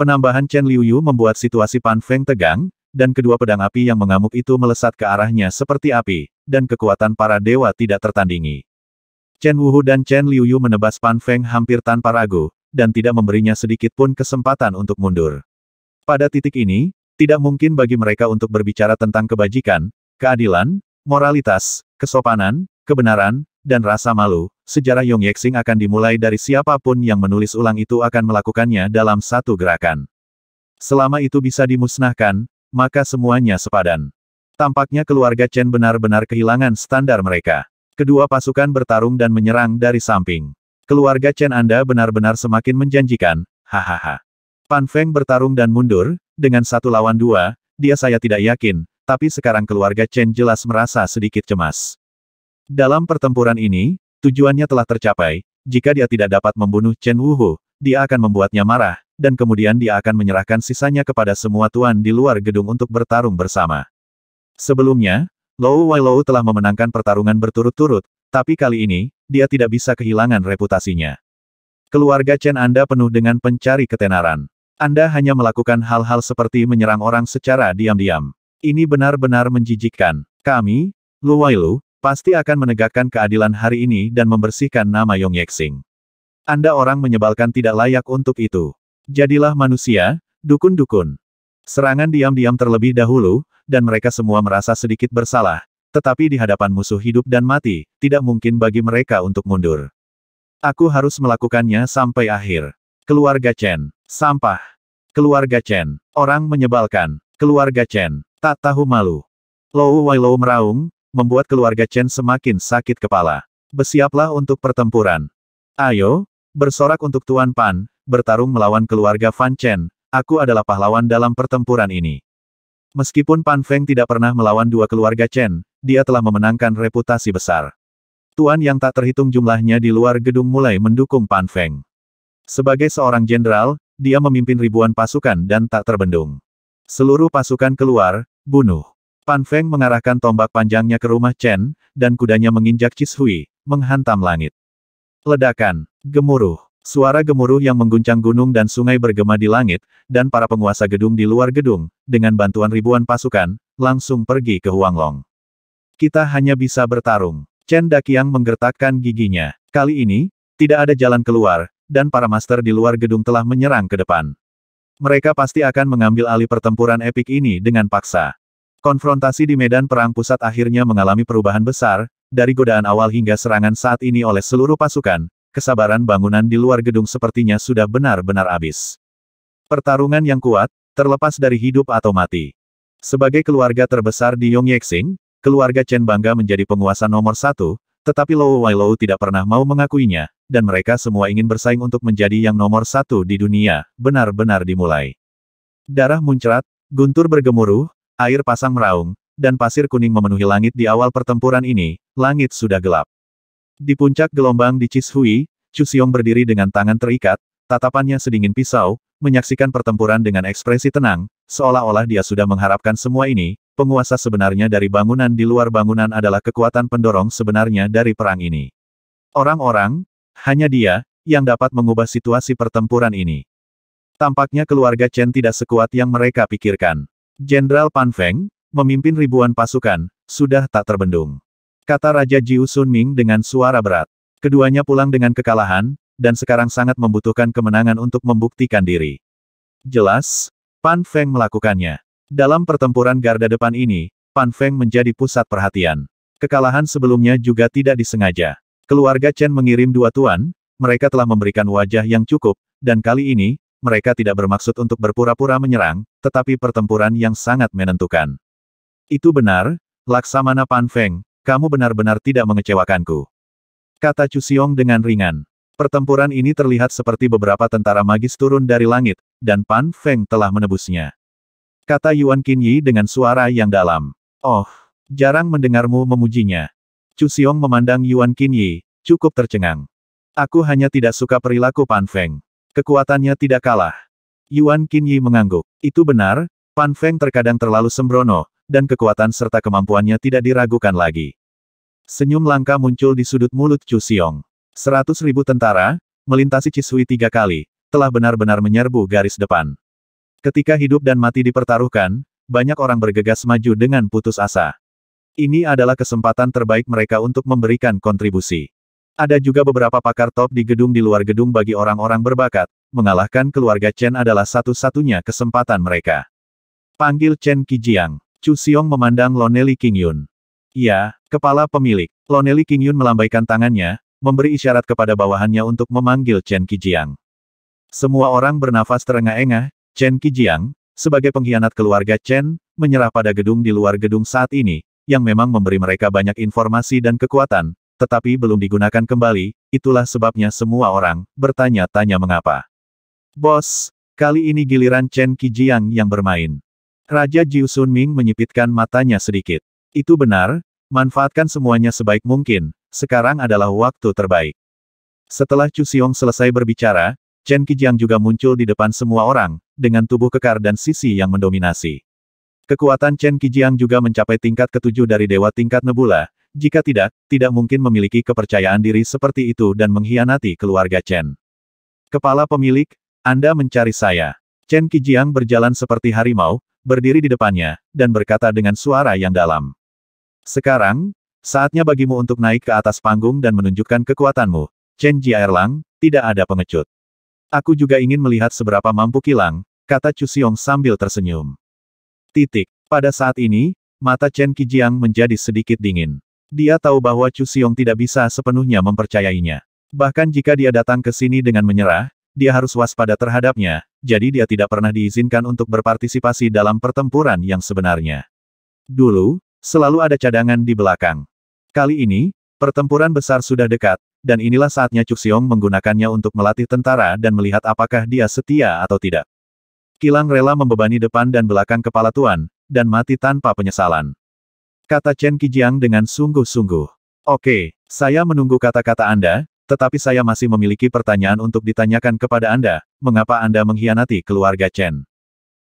Penambahan Chen Liuyu membuat situasi Pan Feng tegang, dan kedua pedang api yang mengamuk itu melesat ke arahnya seperti api, dan kekuatan para dewa tidak tertandingi. Chen Wuhu dan Chen Liuyu menebas Pan Feng hampir tanpa ragu, dan tidak memberinya sedikit pun kesempatan untuk mundur. Pada titik ini, tidak mungkin bagi mereka untuk berbicara tentang kebajikan, keadilan, moralitas, kesopanan, kebenaran, dan rasa malu, sejarah Yong Yexing akan dimulai dari siapapun yang menulis ulang itu akan melakukannya dalam satu gerakan. Selama itu bisa dimusnahkan, maka semuanya sepadan. Tampaknya keluarga Chen benar-benar kehilangan standar mereka. Kedua pasukan bertarung dan menyerang dari samping. Keluarga Chen Anda benar-benar semakin menjanjikan, hahaha. Pan Feng bertarung dan mundur, dengan satu lawan dua, dia saya tidak yakin, tapi sekarang keluarga Chen jelas merasa sedikit cemas. Dalam pertempuran ini, Tujuannya telah tercapai, jika dia tidak dapat membunuh Chen Wuhu, dia akan membuatnya marah, dan kemudian dia akan menyerahkan sisanya kepada semua tuan di luar gedung untuk bertarung bersama. Sebelumnya, Lou Lou telah memenangkan pertarungan berturut-turut, tapi kali ini, dia tidak bisa kehilangan reputasinya. Keluarga Chen Anda penuh dengan pencari ketenaran. Anda hanya melakukan hal-hal seperti menyerang orang secara diam-diam. Ini benar-benar menjijikkan. Kami, Lu Wailu, Pasti akan menegakkan keadilan hari ini dan membersihkan nama Yong Yexing. Anda orang menyebalkan tidak layak untuk itu. Jadilah manusia, dukun-dukun. Serangan diam-diam terlebih dahulu, dan mereka semua merasa sedikit bersalah, tetapi di hadapan musuh hidup dan mati, tidak mungkin bagi mereka untuk mundur. Aku harus melakukannya sampai akhir. Keluarga Chen. Sampah. Keluarga Chen. Orang menyebalkan. Keluarga Chen. Tak tahu malu. Lou Wailou meraung, membuat keluarga Chen semakin sakit kepala. Bersiaplah untuk pertempuran. Ayo, bersorak untuk Tuan Pan, bertarung melawan keluarga Fan Chen, aku adalah pahlawan dalam pertempuran ini. Meskipun Pan Feng tidak pernah melawan dua keluarga Chen, dia telah memenangkan reputasi besar. Tuan yang tak terhitung jumlahnya di luar gedung mulai mendukung Pan Feng. Sebagai seorang jenderal, dia memimpin ribuan pasukan dan tak terbendung. Seluruh pasukan keluar, bunuh. Pan Feng mengarahkan tombak panjangnya ke rumah Chen, dan kudanya menginjak Cishui, menghantam langit. Ledakan, gemuruh, suara gemuruh yang mengguncang gunung dan sungai bergema di langit, dan para penguasa gedung di luar gedung, dengan bantuan ribuan pasukan, langsung pergi ke Huanglong. Kita hanya bisa bertarung. Chen Dakiang menggertakkan giginya. Kali ini, tidak ada jalan keluar, dan para master di luar gedung telah menyerang ke depan. Mereka pasti akan mengambil alih pertempuran epik ini dengan paksa. Konfrontasi di medan perang pusat akhirnya mengalami perubahan besar, dari godaan awal hingga serangan saat ini oleh seluruh pasukan, kesabaran bangunan di luar gedung sepertinya sudah benar-benar habis. Pertarungan yang kuat, terlepas dari hidup atau mati. Sebagai keluarga terbesar di Yongyexing, keluarga Chen bangga menjadi penguasa nomor satu, tetapi Lou Lou tidak pernah mau mengakuinya, dan mereka semua ingin bersaing untuk menjadi yang nomor satu di dunia, benar-benar dimulai. Darah muncrat, guntur bergemuruh, air pasang meraung, dan pasir kuning memenuhi langit di awal pertempuran ini, langit sudah gelap. Di puncak gelombang di Cishui, Chu Xiong berdiri dengan tangan terikat, tatapannya sedingin pisau, menyaksikan pertempuran dengan ekspresi tenang, seolah-olah dia sudah mengharapkan semua ini, penguasa sebenarnya dari bangunan di luar bangunan adalah kekuatan pendorong sebenarnya dari perang ini. Orang-orang, hanya dia, yang dapat mengubah situasi pertempuran ini. Tampaknya keluarga Chen tidak sekuat yang mereka pikirkan. Jenderal Pan Feng, memimpin ribuan pasukan, sudah tak terbendung. Kata Raja Jiu Sun Ming dengan suara berat. Keduanya pulang dengan kekalahan, dan sekarang sangat membutuhkan kemenangan untuk membuktikan diri. Jelas, Pan Feng melakukannya. Dalam pertempuran garda depan ini, Pan Feng menjadi pusat perhatian. Kekalahan sebelumnya juga tidak disengaja. Keluarga Chen mengirim dua tuan, mereka telah memberikan wajah yang cukup, dan kali ini, mereka tidak bermaksud untuk berpura-pura menyerang, tetapi pertempuran yang sangat menentukan. Itu benar, Laksamana Pan Feng, kamu benar-benar tidak mengecewakanku. Kata Xiong dengan ringan. Pertempuran ini terlihat seperti beberapa tentara magis turun dari langit, dan Pan Feng telah menebusnya. Kata Yuan Qin Yi dengan suara yang dalam. Oh, jarang mendengarmu memujinya. Xiong memandang Yuan Qin Yi, cukup tercengang. Aku hanya tidak suka perilaku Pan Feng. Kekuatannya tidak kalah. Yuan Qin Yi mengangguk. Itu benar, Pan Feng terkadang terlalu sembrono, dan kekuatan serta kemampuannya tidak diragukan lagi. Senyum langka muncul di sudut mulut Chu Xiong. Seratus ribu tentara, melintasi Cisui tiga kali, telah benar-benar menyerbu garis depan. Ketika hidup dan mati dipertaruhkan, banyak orang bergegas maju dengan putus asa. Ini adalah kesempatan terbaik mereka untuk memberikan kontribusi. Ada juga beberapa pakar top di gedung di luar gedung bagi orang-orang berbakat, mengalahkan keluarga Chen adalah satu-satunya kesempatan mereka. Panggil Chen Qijiang. Chu Xiong memandang Loneli King Yun. Iya, kepala pemilik. Loneli King Yun melambaikan tangannya, memberi isyarat kepada bawahannya untuk memanggil Chen Qijiang. Semua orang bernafas terengah-engah, Chen Qijiang, sebagai pengkhianat keluarga Chen, menyerah pada gedung di luar gedung saat ini, yang memang memberi mereka banyak informasi dan kekuatan, tetapi belum digunakan kembali, itulah sebabnya semua orang bertanya-tanya mengapa. Bos, kali ini giliran Chen Qijiang yang bermain. Raja Jiu Sun Ming menyipitkan matanya sedikit. Itu benar, manfaatkan semuanya sebaik mungkin, sekarang adalah waktu terbaik. Setelah Chu Xiong selesai berbicara, Chen Qijiang juga muncul di depan semua orang, dengan tubuh kekar dan sisi yang mendominasi. Kekuatan Chen Qijiang juga mencapai tingkat ketujuh dari Dewa Tingkat Nebula, jika tidak, tidak mungkin memiliki kepercayaan diri seperti itu dan mengkhianati keluarga Chen. Kepala pemilik, Anda mencari saya. Chen Qijiang berjalan seperti harimau, berdiri di depannya, dan berkata dengan suara yang dalam. Sekarang, saatnya bagimu untuk naik ke atas panggung dan menunjukkan kekuatanmu. Chen Jiaerlang, tidak ada pengecut. Aku juga ingin melihat seberapa mampu kilang, kata Chu Xiong sambil tersenyum. Titik. Pada saat ini, mata Chen Qijiang menjadi sedikit dingin. Dia tahu bahwa Chu Xiong tidak bisa sepenuhnya mempercayainya. Bahkan jika dia datang ke sini dengan menyerah, dia harus waspada terhadapnya, jadi dia tidak pernah diizinkan untuk berpartisipasi dalam pertempuran yang sebenarnya. Dulu, selalu ada cadangan di belakang. Kali ini, pertempuran besar sudah dekat, dan inilah saatnya Chu Xiong menggunakannya untuk melatih tentara dan melihat apakah dia setia atau tidak. Kilang rela membebani depan dan belakang kepala tuan, dan mati tanpa penyesalan. Kata Chen Kijiang dengan sungguh-sungguh. Oke, saya menunggu kata-kata Anda, tetapi saya masih memiliki pertanyaan untuk ditanyakan kepada Anda, mengapa Anda mengkhianati keluarga Chen?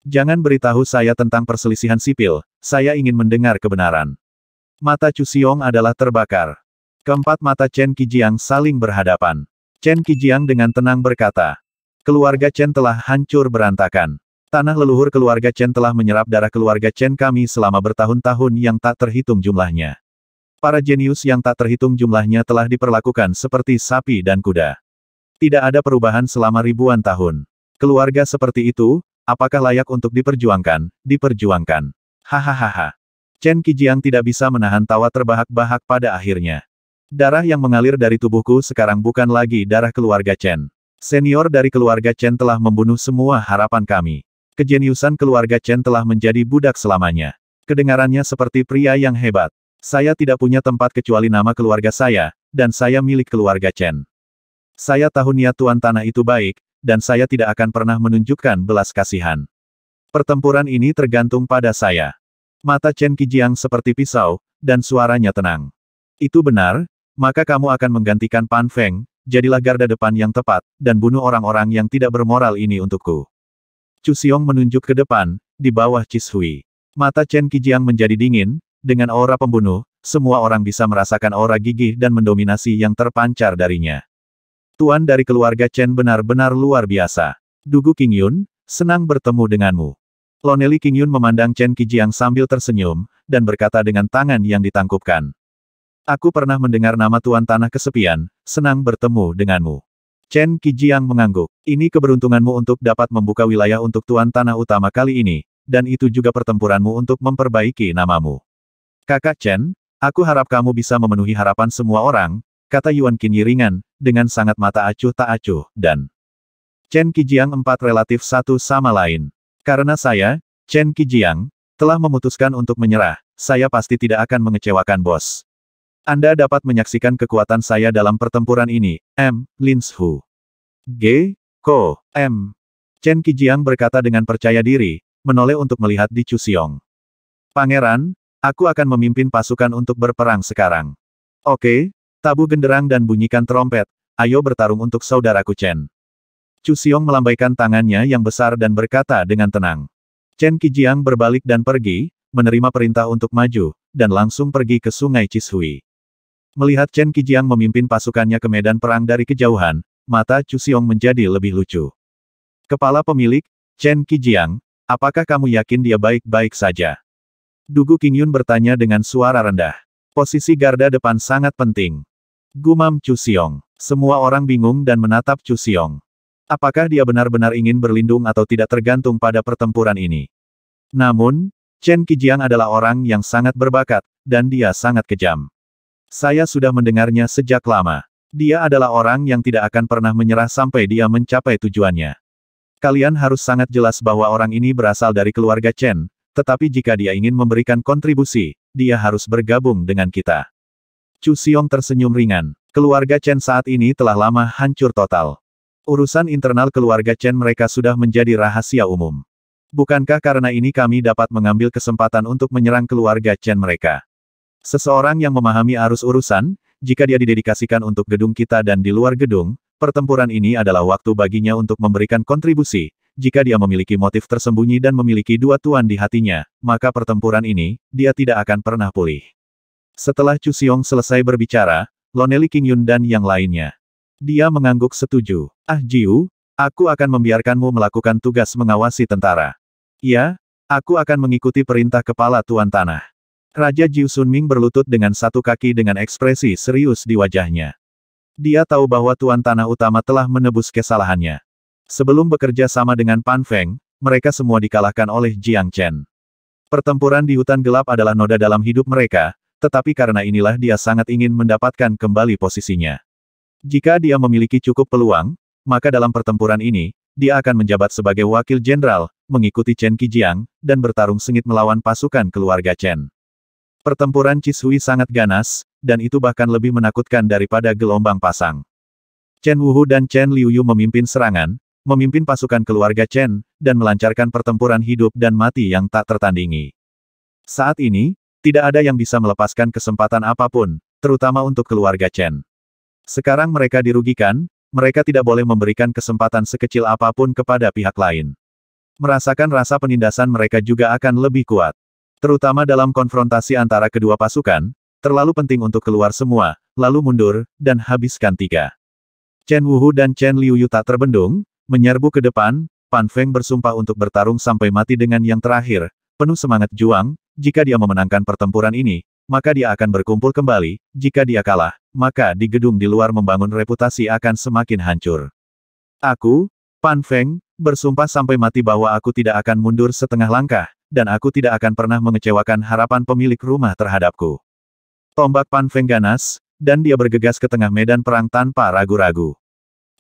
Jangan beritahu saya tentang perselisihan sipil, saya ingin mendengar kebenaran. Mata Chu Xiong adalah terbakar. Keempat mata Chen Kijiang saling berhadapan. Chen Kijiang dengan tenang berkata, keluarga Chen telah hancur berantakan. Tanah leluhur keluarga Chen telah menyerap darah keluarga Chen kami selama bertahun-tahun yang tak terhitung jumlahnya. Para jenius yang tak terhitung jumlahnya telah diperlakukan seperti sapi dan kuda. Tidak ada perubahan selama ribuan tahun. Keluarga seperti itu, apakah layak untuk diperjuangkan, diperjuangkan. Hahaha. Chen Qijiang tidak bisa menahan tawa terbahak-bahak pada akhirnya. Darah yang mengalir dari tubuhku sekarang bukan lagi darah keluarga Chen. Senior dari keluarga Chen telah membunuh semua harapan kami. Kejeniusan keluarga Chen telah menjadi budak selamanya. Kedengarannya seperti pria yang hebat. Saya tidak punya tempat kecuali nama keluarga saya, dan saya milik keluarga Chen. Saya tahu niat tuan tanah itu baik, dan saya tidak akan pernah menunjukkan belas kasihan. Pertempuran ini tergantung pada saya. Mata Chen Qijiang seperti pisau, dan suaranya tenang. Itu benar, maka kamu akan menggantikan Pan Feng, jadilah garda depan yang tepat, dan bunuh orang-orang yang tidak bermoral ini untukku. Chu Xiong menunjuk ke depan, di bawah Cishui. Mata Chen Qijiang menjadi dingin, dengan aura pembunuh, semua orang bisa merasakan aura gigih dan mendominasi yang terpancar darinya. Tuan dari keluarga Chen benar-benar luar biasa. Dugu King Yun, senang bertemu denganmu. Loneli King Yun memandang Chen Qijiang sambil tersenyum, dan berkata dengan tangan yang ditangkupkan. Aku pernah mendengar nama Tuan Tanah Kesepian, senang bertemu denganmu. Chen Qijiang mengangguk. Ini keberuntunganmu untuk dapat membuka wilayah untuk Tuan Tanah Utama kali ini, dan itu juga pertempuranmu untuk memperbaiki namamu. Kakak Chen, aku harap kamu bisa memenuhi harapan semua orang, kata Yuan Qin Yiringan, dengan sangat mata acuh tak acuh, dan Chen Qijiang empat relatif satu sama lain. Karena saya, Chen Qijiang, telah memutuskan untuk menyerah, saya pasti tidak akan mengecewakan bos. Anda dapat menyaksikan kekuatan saya dalam pertempuran ini, M. Lin Hu. G. Ko. M. Chen Qijiang berkata dengan percaya diri, menoleh untuk melihat di Xiong. Pangeran, aku akan memimpin pasukan untuk berperang sekarang. Oke, tabu genderang dan bunyikan trompet, ayo bertarung untuk saudaraku Chen. Xiong melambaikan tangannya yang besar dan berkata dengan tenang. Chen Qijiang berbalik dan pergi, menerima perintah untuk maju, dan langsung pergi ke sungai Chishui. Melihat Chen Qijiang memimpin pasukannya ke medan perang dari kejauhan, mata Chu Xiong menjadi lebih lucu. Kepala pemilik, Chen Qijiang, apakah kamu yakin dia baik-baik saja? Dugu Qingyun bertanya dengan suara rendah. Posisi garda depan sangat penting. Gumam Chu Xiong. Semua orang bingung dan menatap Chu Xiong. Apakah dia benar-benar ingin berlindung atau tidak tergantung pada pertempuran ini? Namun, Chen Qijiang adalah orang yang sangat berbakat, dan dia sangat kejam. Saya sudah mendengarnya sejak lama. Dia adalah orang yang tidak akan pernah menyerah sampai dia mencapai tujuannya. Kalian harus sangat jelas bahwa orang ini berasal dari keluarga Chen, tetapi jika dia ingin memberikan kontribusi, dia harus bergabung dengan kita. Chu Xiong tersenyum ringan. Keluarga Chen saat ini telah lama hancur total. Urusan internal keluarga Chen mereka sudah menjadi rahasia umum. Bukankah karena ini kami dapat mengambil kesempatan untuk menyerang keluarga Chen mereka? Seseorang yang memahami arus urusan, jika dia didedikasikan untuk gedung kita dan di luar gedung, pertempuran ini adalah waktu baginya untuk memberikan kontribusi. Jika dia memiliki motif tersembunyi dan memiliki dua tuan di hatinya, maka pertempuran ini, dia tidak akan pernah pulih. Setelah Chu Xiong selesai berbicara, Loneli King Yun dan yang lainnya. Dia mengangguk setuju. Ah Jiu, aku akan membiarkanmu melakukan tugas mengawasi tentara. Ya, aku akan mengikuti perintah kepala Tuan Tanah. Raja Jiu Sunming berlutut dengan satu kaki dengan ekspresi serius di wajahnya. Dia tahu bahwa Tuan Tanah Utama telah menebus kesalahannya. Sebelum bekerja sama dengan Pan Feng, mereka semua dikalahkan oleh Jiang Chen. Pertempuran di hutan gelap adalah noda dalam hidup mereka, tetapi karena inilah dia sangat ingin mendapatkan kembali posisinya. Jika dia memiliki cukup peluang, maka dalam pertempuran ini, dia akan menjabat sebagai wakil jenderal, mengikuti Chen Qijiang, dan bertarung sengit melawan pasukan keluarga Chen. Pertempuran Cisui sangat ganas, dan itu bahkan lebih menakutkan daripada gelombang pasang. Chen Wuhu dan Chen Liuyu memimpin serangan, memimpin pasukan keluarga Chen, dan melancarkan pertempuran hidup dan mati yang tak tertandingi. Saat ini, tidak ada yang bisa melepaskan kesempatan apapun, terutama untuk keluarga Chen. Sekarang mereka dirugikan, mereka tidak boleh memberikan kesempatan sekecil apapun kepada pihak lain. Merasakan rasa penindasan mereka juga akan lebih kuat. Terutama dalam konfrontasi antara kedua pasukan, terlalu penting untuk keluar semua, lalu mundur, dan habiskan tiga. Chen Wuhu dan Chen Liuyu tak terbendung, menyerbu ke depan, Pan Feng bersumpah untuk bertarung sampai mati dengan yang terakhir, penuh semangat juang, jika dia memenangkan pertempuran ini, maka dia akan berkumpul kembali, jika dia kalah, maka di gedung di luar membangun reputasi akan semakin hancur. Aku, Pan Feng, bersumpah sampai mati bahwa aku tidak akan mundur setengah langkah, dan aku tidak akan pernah mengecewakan harapan pemilik rumah terhadapku. Tombak Pan Feng ganas, dan dia bergegas ke tengah medan perang tanpa ragu-ragu.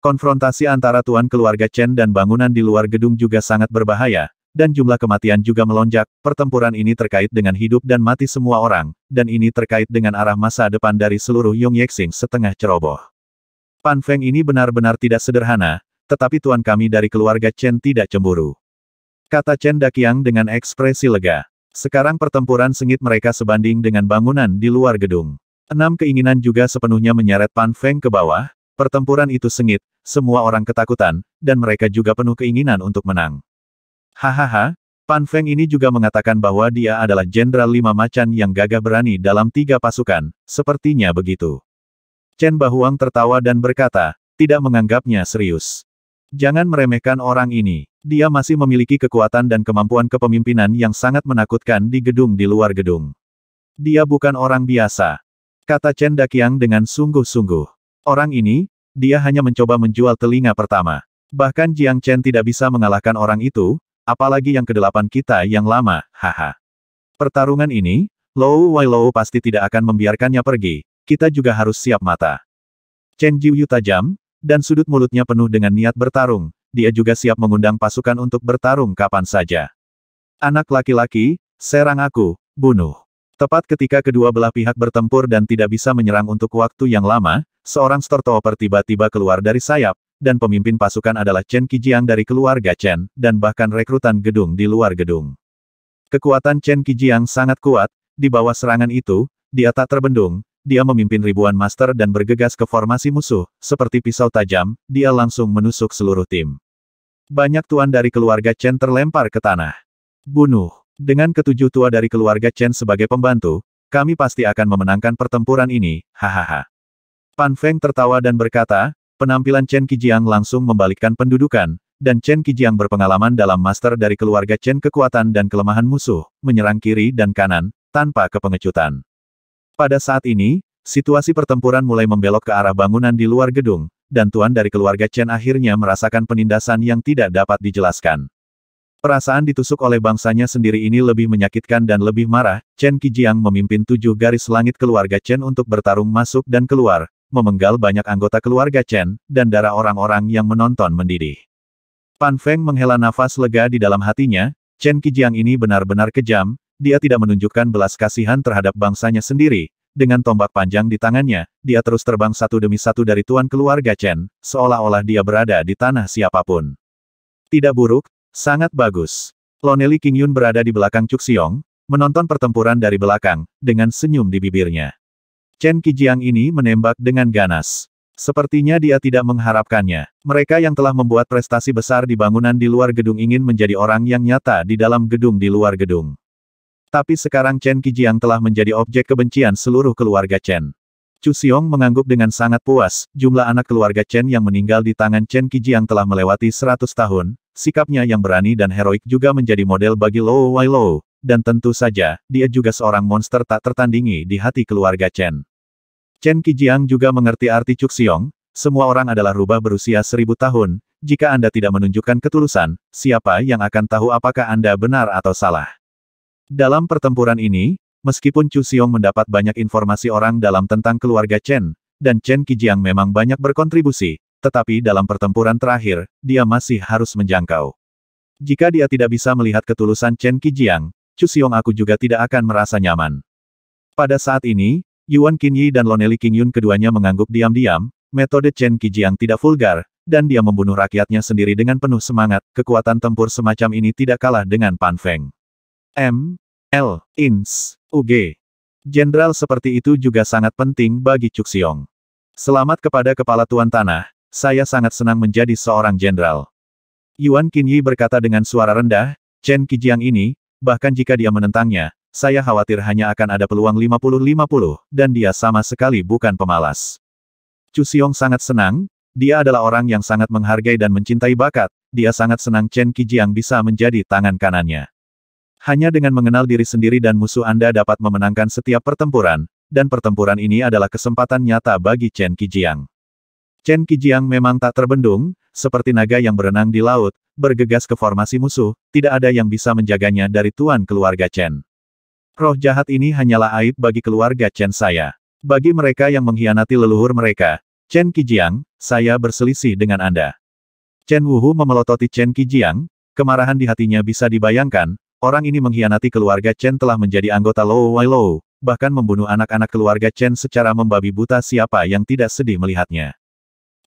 Konfrontasi antara tuan keluarga Chen dan bangunan di luar gedung juga sangat berbahaya, dan jumlah kematian juga melonjak. Pertempuran ini terkait dengan hidup dan mati semua orang, dan ini terkait dengan arah masa depan dari seluruh Yong Yexing setengah ceroboh. Pan Feng ini benar-benar tidak sederhana, tetapi tuan kami dari keluarga Chen tidak cemburu. Kata Chen Daqiang dengan ekspresi lega. Sekarang pertempuran sengit mereka sebanding dengan bangunan di luar gedung. Enam keinginan juga sepenuhnya menyeret Pan Feng ke bawah, pertempuran itu sengit, semua orang ketakutan, dan mereka juga penuh keinginan untuk menang. Hahaha, Pan Feng ini juga mengatakan bahwa dia adalah jenderal lima macan yang gagah berani dalam tiga pasukan, sepertinya begitu. Chen Bahuang tertawa dan berkata, tidak menganggapnya serius. Jangan meremehkan orang ini. Dia masih memiliki kekuatan dan kemampuan kepemimpinan yang sangat menakutkan di gedung di luar gedung. Dia bukan orang biasa. Kata Chen Daqiang dengan sungguh-sungguh. Orang ini, dia hanya mencoba menjual telinga pertama. Bahkan Jiang Chen tidak bisa mengalahkan orang itu, apalagi yang kedelapan kita yang lama, haha. Pertarungan ini, Lou Wai Lou pasti tidak akan membiarkannya pergi, kita juga harus siap mata. Chen Jiuyu tajam, dan sudut mulutnya penuh dengan niat bertarung, dia juga siap mengundang pasukan untuk bertarung kapan saja. Anak laki-laki, serang aku, bunuh. Tepat ketika kedua belah pihak bertempur dan tidak bisa menyerang untuk waktu yang lama, seorang Stortoper tiba-tiba keluar dari sayap, dan pemimpin pasukan adalah Chen Kijiang dari keluarga Chen, dan bahkan rekrutan gedung di luar gedung. Kekuatan Chen Kijiang sangat kuat, di bawah serangan itu, dia tak terbendung, dia memimpin ribuan master dan bergegas ke formasi musuh, seperti pisau tajam, dia langsung menusuk seluruh tim. Banyak tuan dari keluarga Chen terlempar ke tanah. Bunuh. Dengan ketujuh tua dari keluarga Chen sebagai pembantu, kami pasti akan memenangkan pertempuran ini, hahaha. Pan Feng tertawa dan berkata, penampilan Chen Qijiang langsung membalikkan pendudukan, dan Chen Qijiang berpengalaman dalam master dari keluarga Chen kekuatan dan kelemahan musuh, menyerang kiri dan kanan, tanpa kepengecutan. Pada saat ini, situasi pertempuran mulai membelok ke arah bangunan di luar gedung, dan tuan dari keluarga Chen akhirnya merasakan penindasan yang tidak dapat dijelaskan. Perasaan ditusuk oleh bangsanya sendiri ini lebih menyakitkan dan lebih marah, Chen Qijiang memimpin tujuh garis langit keluarga Chen untuk bertarung masuk dan keluar, memenggal banyak anggota keluarga Chen, dan darah orang-orang yang menonton mendidih. Pan Feng menghela nafas lega di dalam hatinya, Chen Qijiang ini benar-benar kejam, dia tidak menunjukkan belas kasihan terhadap bangsanya sendiri. Dengan tombak panjang di tangannya, dia terus terbang satu demi satu dari tuan keluarga Chen, seolah-olah dia berada di tanah siapapun. Tidak buruk, sangat bagus. Loneli King Yun berada di belakang Cuk Xiong, menonton pertempuran dari belakang, dengan senyum di bibirnya. Chen Qijiang ini menembak dengan ganas. Sepertinya dia tidak mengharapkannya. Mereka yang telah membuat prestasi besar di bangunan di luar gedung ingin menjadi orang yang nyata di dalam gedung di luar gedung. Tapi sekarang Chen Qijiang telah menjadi objek kebencian seluruh keluarga Chen. Chu Xiong mengangguk dengan sangat puas, jumlah anak keluarga Chen yang meninggal di tangan Chen Qijiang telah melewati 100 tahun, sikapnya yang berani dan heroik juga menjadi model bagi Luo Lo, dan tentu saja, dia juga seorang monster tak tertandingi di hati keluarga Chen. Chen Qijiang juga mengerti arti Chu Xiong, semua orang adalah rubah berusia 1000 tahun, jika Anda tidak menunjukkan ketulusan, siapa yang akan tahu apakah Anda benar atau salah. Dalam pertempuran ini, meskipun Chu Xiong mendapat banyak informasi orang dalam tentang keluarga Chen, dan Chen Qijiang memang banyak berkontribusi, tetapi dalam pertempuran terakhir, dia masih harus menjangkau. Jika dia tidak bisa melihat ketulusan Chen Qijiang, Chu Xiong aku juga tidak akan merasa nyaman. Pada saat ini, Yuan Qinyi dan Loneli Qingyun keduanya mengangguk diam-diam, metode Chen Qijiang tidak vulgar, dan dia membunuh rakyatnya sendiri dengan penuh semangat, kekuatan tempur semacam ini tidak kalah dengan Pan Feng. M. L. Ins. UG. Jenderal seperti itu juga sangat penting bagi Cuksiong. Selamat kepada Kepala Tuan Tanah, saya sangat senang menjadi seorang jenderal. Yuan Qinyi berkata dengan suara rendah, Chen Qijiang ini, bahkan jika dia menentangnya, saya khawatir hanya akan ada peluang 50-50, dan dia sama sekali bukan pemalas. Xiong sangat senang, dia adalah orang yang sangat menghargai dan mencintai bakat, dia sangat senang Chen Qijiang bisa menjadi tangan kanannya. Hanya dengan mengenal diri sendiri dan musuh Anda dapat memenangkan setiap pertempuran, dan pertempuran ini adalah kesempatan nyata bagi Chen Qijiang. Chen Qijiang memang tak terbendung, seperti naga yang berenang di laut, bergegas ke formasi musuh, tidak ada yang bisa menjaganya dari tuan keluarga Chen. Roh jahat ini hanyalah aib bagi keluarga Chen saya. Bagi mereka yang mengkhianati leluhur mereka, Chen Qijiang, saya berselisih dengan Anda. Chen Wuhu memelototi Chen Qijiang, kemarahan di hatinya bisa dibayangkan, Orang ini mengkhianati keluarga Chen telah menjadi anggota Wai Low, bahkan membunuh anak-anak keluarga Chen secara membabi buta siapa yang tidak sedih melihatnya.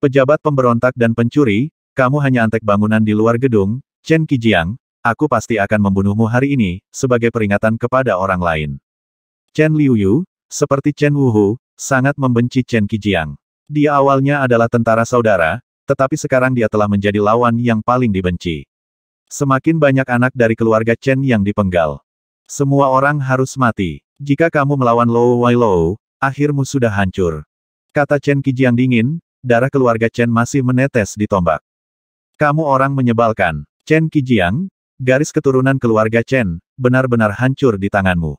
Pejabat pemberontak dan pencuri, kamu hanya antek bangunan di luar gedung, Chen Qijiang, aku pasti akan membunuhmu hari ini, sebagai peringatan kepada orang lain. Chen Liuyu, seperti Chen Wuhu, sangat membenci Chen Qijiang. Dia awalnya adalah tentara saudara, tetapi sekarang dia telah menjadi lawan yang paling dibenci. Semakin banyak anak dari keluarga Chen yang dipenggal. Semua orang harus mati. Jika kamu melawan Lou Wai Lou, akhirmu sudah hancur. Kata Chen Qiji yang dingin, darah keluarga Chen masih menetes di tombak. Kamu orang menyebalkan. Chen Qijiang, garis keturunan keluarga Chen, benar-benar hancur di tanganmu.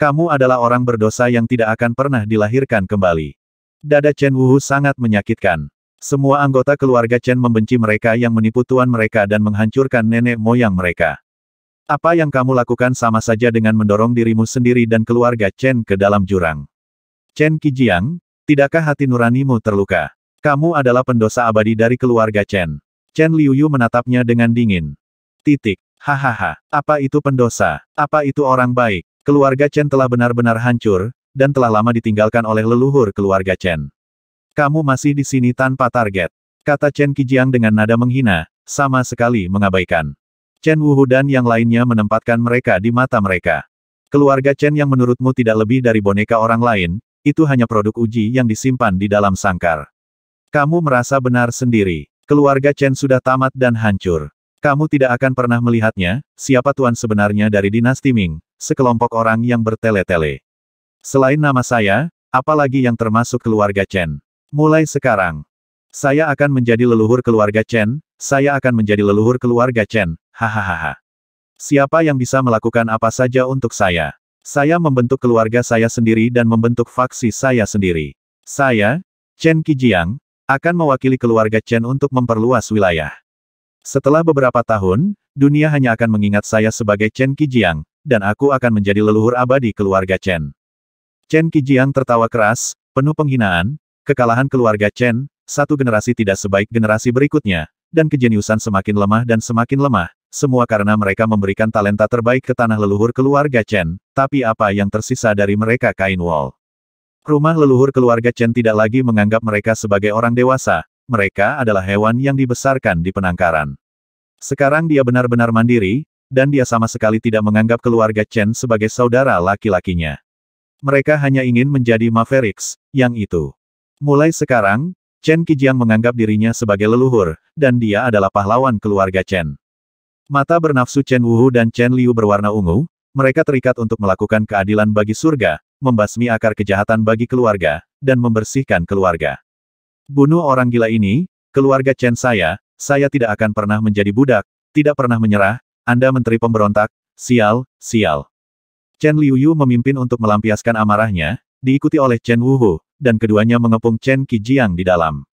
Kamu adalah orang berdosa yang tidak akan pernah dilahirkan kembali. Dada Chen Wuhu sangat menyakitkan. Semua anggota keluarga Chen membenci mereka yang menipu tuan mereka dan menghancurkan nenek moyang mereka. Apa yang kamu lakukan sama saja dengan mendorong dirimu sendiri dan keluarga Chen ke dalam jurang. Chen Qijiang, tidakkah hati nuranimu terluka? Kamu adalah pendosa abadi dari keluarga Chen. Chen Liuyu menatapnya dengan dingin. Titik. Hahaha, apa itu pendosa? Apa itu orang baik? Keluarga Chen telah benar-benar hancur, dan telah lama ditinggalkan oleh leluhur keluarga Chen. Kamu masih di sini tanpa target. Kata Chen Qijiang dengan nada menghina, sama sekali mengabaikan. Chen Wuhu dan yang lainnya menempatkan mereka di mata mereka. Keluarga Chen yang menurutmu tidak lebih dari boneka orang lain, itu hanya produk uji yang disimpan di dalam sangkar. Kamu merasa benar sendiri. Keluarga Chen sudah tamat dan hancur. Kamu tidak akan pernah melihatnya, siapa tuan sebenarnya dari dinasti Ming, sekelompok orang yang bertele-tele. Selain nama saya, apalagi yang termasuk keluarga Chen. Mulai sekarang, saya akan menjadi leluhur keluarga Chen, saya akan menjadi leluhur keluarga Chen, hahaha. Siapa yang bisa melakukan apa saja untuk saya? Saya membentuk keluarga saya sendiri dan membentuk faksi saya sendiri. Saya, Chen Qijiang, akan mewakili keluarga Chen untuk memperluas wilayah. Setelah beberapa tahun, dunia hanya akan mengingat saya sebagai Chen Qijiang, dan aku akan menjadi leluhur abadi keluarga Chen. Chen Qijiang tertawa keras, penuh penghinaan, Kekalahan keluarga Chen, satu generasi tidak sebaik generasi berikutnya, dan kejeniusan semakin lemah dan semakin lemah, semua karena mereka memberikan talenta terbaik ke tanah leluhur keluarga Chen, tapi apa yang tersisa dari mereka kain wall. Rumah leluhur keluarga Chen tidak lagi menganggap mereka sebagai orang dewasa, mereka adalah hewan yang dibesarkan di penangkaran. Sekarang dia benar-benar mandiri, dan dia sama sekali tidak menganggap keluarga Chen sebagai saudara laki-lakinya. Mereka hanya ingin menjadi Mavericks, yang itu. Mulai sekarang, Chen Qijiang menganggap dirinya sebagai leluhur, dan dia adalah pahlawan keluarga Chen. Mata bernafsu Chen Wuhu dan Chen Liu berwarna ungu, mereka terikat untuk melakukan keadilan bagi surga, membasmi akar kejahatan bagi keluarga, dan membersihkan keluarga. Bunuh orang gila ini, keluarga Chen saya, saya tidak akan pernah menjadi budak, tidak pernah menyerah, Anda Menteri Pemberontak, sial, sial. Chen Liu Yu memimpin untuk melampiaskan amarahnya, diikuti oleh Chen Wuhu, dan keduanya mengepung Chen Qijiang di dalam.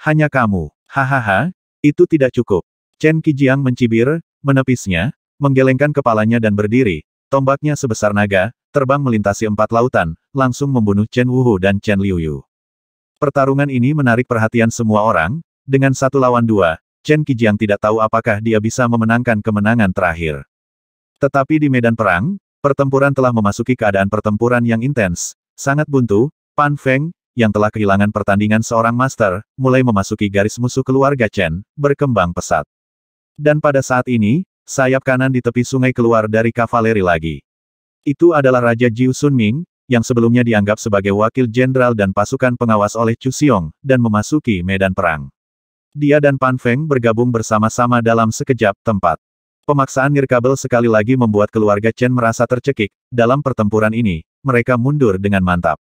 Hanya kamu. Hahaha, itu tidak cukup. Chen Qijiang mencibir, menepisnya, menggelengkan kepalanya dan berdiri, tombaknya sebesar naga, terbang melintasi empat lautan, langsung membunuh Chen Wuhu dan Chen Liuyu. Pertarungan ini menarik perhatian semua orang, dengan satu lawan dua, Chen Qijiang tidak tahu apakah dia bisa memenangkan kemenangan terakhir. Tetapi di medan perang, pertempuran telah memasuki keadaan pertempuran yang intens, sangat buntu, Pan Feng, yang telah kehilangan pertandingan seorang master, mulai memasuki garis musuh keluarga Chen, berkembang pesat. Dan pada saat ini, sayap kanan di tepi sungai keluar dari kavaleri lagi. Itu adalah Raja Jiu Ming, yang sebelumnya dianggap sebagai wakil jenderal dan pasukan pengawas oleh Chu Xiong, dan memasuki medan perang. Dia dan Pan Feng bergabung bersama-sama dalam sekejap tempat. Pemaksaan nirkabel sekali lagi membuat keluarga Chen merasa tercekik, dalam pertempuran ini, mereka mundur dengan mantap.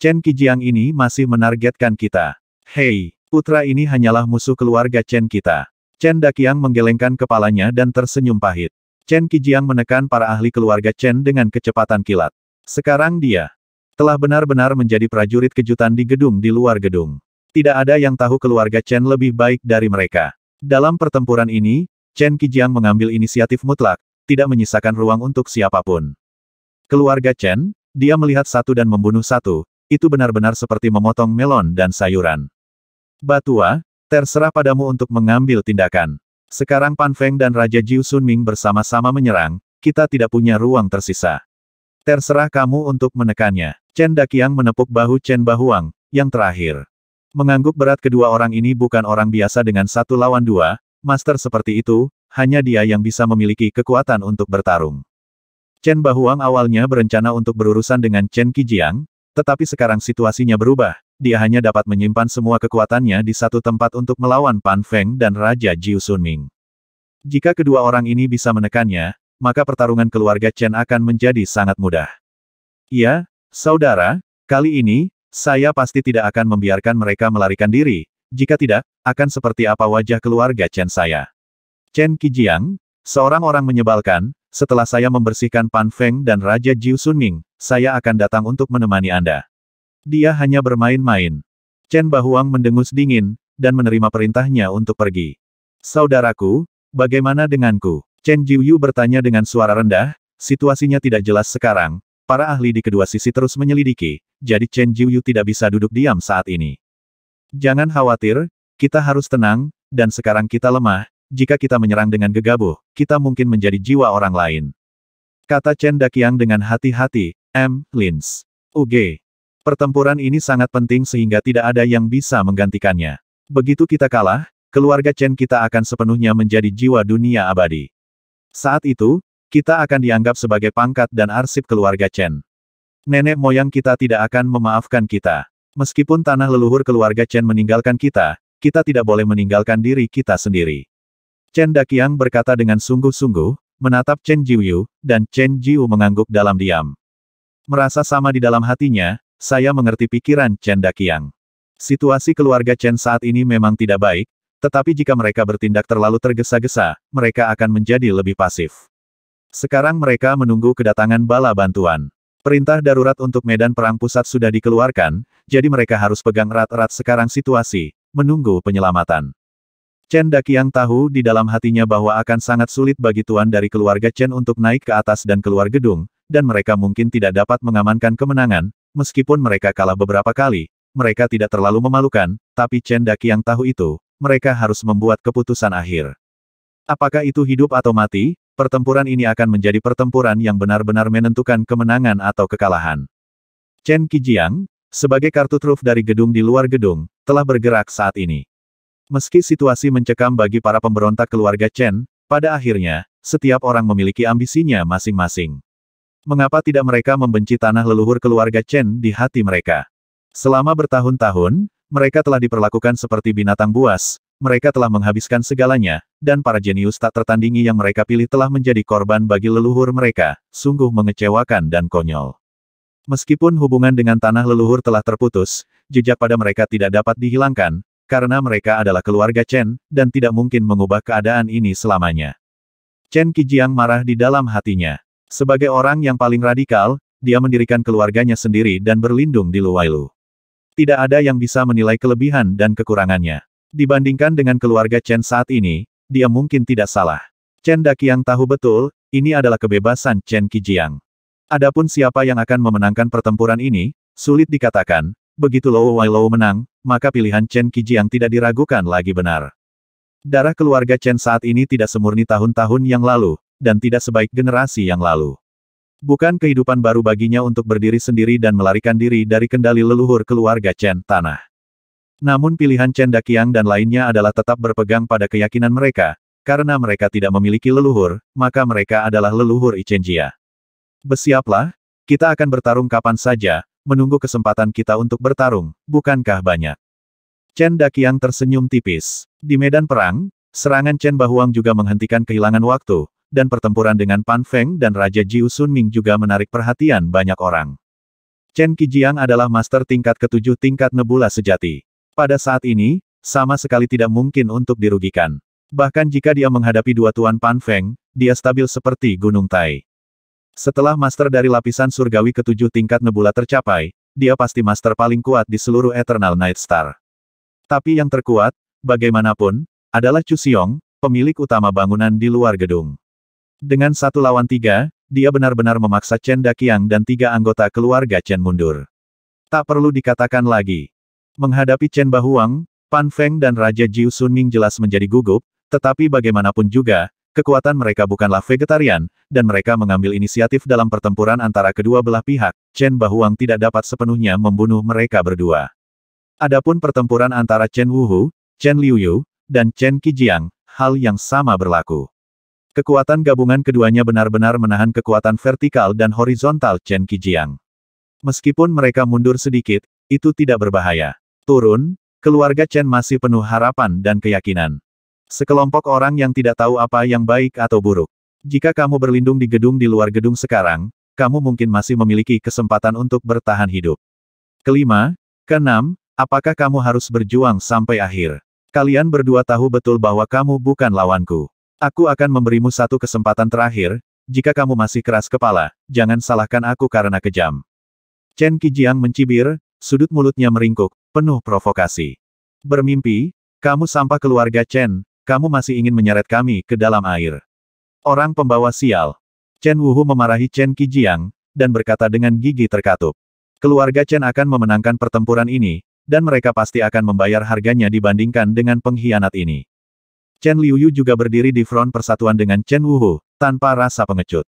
Chen Qijiang ini masih menargetkan kita. Hei, putra ini hanyalah musuh keluarga Chen kita. Chen Dakiang menggelengkan kepalanya dan tersenyum pahit. Chen Qijiang menekan para ahli keluarga Chen dengan kecepatan kilat. Sekarang dia telah benar-benar menjadi prajurit kejutan di gedung di luar gedung. Tidak ada yang tahu keluarga Chen lebih baik dari mereka. Dalam pertempuran ini, Chen Qijiang mengambil inisiatif mutlak, tidak menyisakan ruang untuk siapapun. Keluarga Chen, dia melihat satu dan membunuh satu, itu benar-benar seperti memotong melon dan sayuran. Batua, terserah padamu untuk mengambil tindakan. Sekarang Pan Feng dan Raja Jiu Sun Ming bersama-sama menyerang, kita tidak punya ruang tersisa. Terserah kamu untuk menekannya. Chen Daqiang menepuk bahu Chen Bahuang, yang terakhir. Mengangguk berat kedua orang ini bukan orang biasa dengan satu lawan dua, master seperti itu, hanya dia yang bisa memiliki kekuatan untuk bertarung. Chen Bahuang awalnya berencana untuk berurusan dengan Chen Qijiang, tetapi sekarang situasinya berubah, dia hanya dapat menyimpan semua kekuatannya di satu tempat untuk melawan Pan Feng dan Raja Jiu Sunming. Jika kedua orang ini bisa menekannya, maka pertarungan keluarga Chen akan menjadi sangat mudah. Ya, saudara, kali ini, saya pasti tidak akan membiarkan mereka melarikan diri, jika tidak, akan seperti apa wajah keluarga Chen saya. Chen Qijiang, seorang orang menyebalkan, setelah saya membersihkan Pan Feng dan Raja Jiu Sunming, saya akan datang untuk menemani Anda. Dia hanya bermain-main. Chen Bahuang mendengus dingin, dan menerima perintahnya untuk pergi. Saudaraku, bagaimana denganku? Chen Jiuyu bertanya dengan suara rendah, situasinya tidak jelas sekarang, para ahli di kedua sisi terus menyelidiki, jadi Chen Jiuyu tidak bisa duduk diam saat ini. Jangan khawatir, kita harus tenang, dan sekarang kita lemah, jika kita menyerang dengan gegabah, kita mungkin menjadi jiwa orang lain. Kata Chen Dakiang dengan hati-hati, M. Lins. UG. Pertempuran ini sangat penting sehingga tidak ada yang bisa menggantikannya. Begitu kita kalah, keluarga Chen kita akan sepenuhnya menjadi jiwa dunia abadi. Saat itu, kita akan dianggap sebagai pangkat dan arsip keluarga Chen. Nenek moyang kita tidak akan memaafkan kita. Meskipun tanah leluhur keluarga Chen meninggalkan kita, kita tidak boleh meninggalkan diri kita sendiri. Chen Dakiang berkata dengan sungguh-sungguh, menatap Chen Jiuyu, dan Chen Jiu mengangguk dalam diam. Merasa sama di dalam hatinya, saya mengerti pikiran Chen Dakiang. Situasi keluarga Chen saat ini memang tidak baik, tetapi jika mereka bertindak terlalu tergesa-gesa, mereka akan menjadi lebih pasif. Sekarang mereka menunggu kedatangan bala bantuan. Perintah darurat untuk medan perang pusat sudah dikeluarkan, jadi mereka harus pegang erat-erat sekarang situasi, menunggu penyelamatan. Chen Dakiang tahu di dalam hatinya bahwa akan sangat sulit bagi tuan dari keluarga Chen untuk naik ke atas dan keluar gedung, dan mereka mungkin tidak dapat mengamankan kemenangan, meskipun mereka kalah beberapa kali, mereka tidak terlalu memalukan, tapi Chen Daki yang tahu itu, mereka harus membuat keputusan akhir. Apakah itu hidup atau mati, pertempuran ini akan menjadi pertempuran yang benar-benar menentukan kemenangan atau kekalahan. Chen Kijiang, sebagai kartu truf dari gedung di luar gedung, telah bergerak saat ini. Meski situasi mencekam bagi para pemberontak keluarga Chen, pada akhirnya, setiap orang memiliki ambisinya masing-masing. Mengapa tidak mereka membenci tanah leluhur keluarga Chen di hati mereka? Selama bertahun-tahun, mereka telah diperlakukan seperti binatang buas, mereka telah menghabiskan segalanya, dan para jenius tak tertandingi yang mereka pilih telah menjadi korban bagi leluhur mereka, sungguh mengecewakan dan konyol. Meskipun hubungan dengan tanah leluhur telah terputus, jejak pada mereka tidak dapat dihilangkan, karena mereka adalah keluarga Chen, dan tidak mungkin mengubah keadaan ini selamanya. Chen Qijiang marah di dalam hatinya. Sebagai orang yang paling radikal, dia mendirikan keluarganya sendiri dan berlindung di Luwailu. Tidak ada yang bisa menilai kelebihan dan kekurangannya. Dibandingkan dengan keluarga Chen saat ini, dia mungkin tidak salah. Chen Daki yang tahu betul, ini adalah kebebasan Chen Kijiang. Adapun siapa yang akan memenangkan pertempuran ini, sulit dikatakan, begitu Lou Wailou menang, maka pilihan Chen Kijiang tidak diragukan lagi benar. Darah keluarga Chen saat ini tidak semurni tahun-tahun yang lalu, dan tidak sebaik generasi yang lalu. Bukan kehidupan baru baginya untuk berdiri sendiri dan melarikan diri dari kendali leluhur keluarga Chen Tanah. Namun pilihan Chen Dakiang dan lainnya adalah tetap berpegang pada keyakinan mereka, karena mereka tidak memiliki leluhur, maka mereka adalah leluhur Ichenjia. Bersiaplah, kita akan bertarung kapan saja, menunggu kesempatan kita untuk bertarung, bukankah banyak? Chen Dakiang tersenyum tipis. Di medan perang, serangan Chen Bahuang juga menghentikan kehilangan waktu, dan pertempuran dengan Pan Feng dan Raja Jiu Sun Ming juga menarik perhatian banyak orang. Chen Qijiang adalah master tingkat ketujuh tingkat nebula sejati. Pada saat ini, sama sekali tidak mungkin untuk dirugikan. Bahkan jika dia menghadapi dua tuan Pan Feng, dia stabil seperti gunung tai. Setelah master dari lapisan surgawi ketujuh tingkat nebula tercapai, dia pasti master paling kuat di seluruh Eternal Night Star. Tapi yang terkuat, bagaimanapun, adalah Chu Xiong, pemilik utama bangunan di luar gedung. Dengan satu lawan tiga, dia benar-benar memaksa Chen Dakiang dan tiga anggota keluarga Chen mundur. Tak perlu dikatakan lagi. Menghadapi Chen Bahuang, Pan Feng dan Raja Jiu Suning jelas menjadi gugup, tetapi bagaimanapun juga, kekuatan mereka bukanlah vegetarian, dan mereka mengambil inisiatif dalam pertempuran antara kedua belah pihak, Chen Bahuang tidak dapat sepenuhnya membunuh mereka berdua. Adapun pertempuran antara Chen Wuhu, Chen Liuyu, dan Chen Qijiang, hal yang sama berlaku. Kekuatan gabungan keduanya benar-benar menahan kekuatan vertikal dan horizontal Chen Qijiang. Meskipun mereka mundur sedikit, itu tidak berbahaya. Turun, keluarga Chen masih penuh harapan dan keyakinan. Sekelompok orang yang tidak tahu apa yang baik atau buruk. Jika kamu berlindung di gedung di luar gedung sekarang, kamu mungkin masih memiliki kesempatan untuk bertahan hidup. Kelima, keenam, apakah kamu harus berjuang sampai akhir? Kalian berdua tahu betul bahwa kamu bukan lawanku. Aku akan memberimu satu kesempatan terakhir, jika kamu masih keras kepala, jangan salahkan aku karena kejam. Chen Qijiang mencibir, sudut mulutnya meringkuk, penuh provokasi. Bermimpi, kamu sampah keluarga Chen, kamu masih ingin menyeret kami ke dalam air. Orang pembawa sial. Chen Wuhu memarahi Chen Qijiang, dan berkata dengan gigi terkatup. Keluarga Chen akan memenangkan pertempuran ini, dan mereka pasti akan membayar harganya dibandingkan dengan pengkhianat ini. Chen Liuyu juga berdiri di front persatuan dengan Chen Wuhu, tanpa rasa pengecut.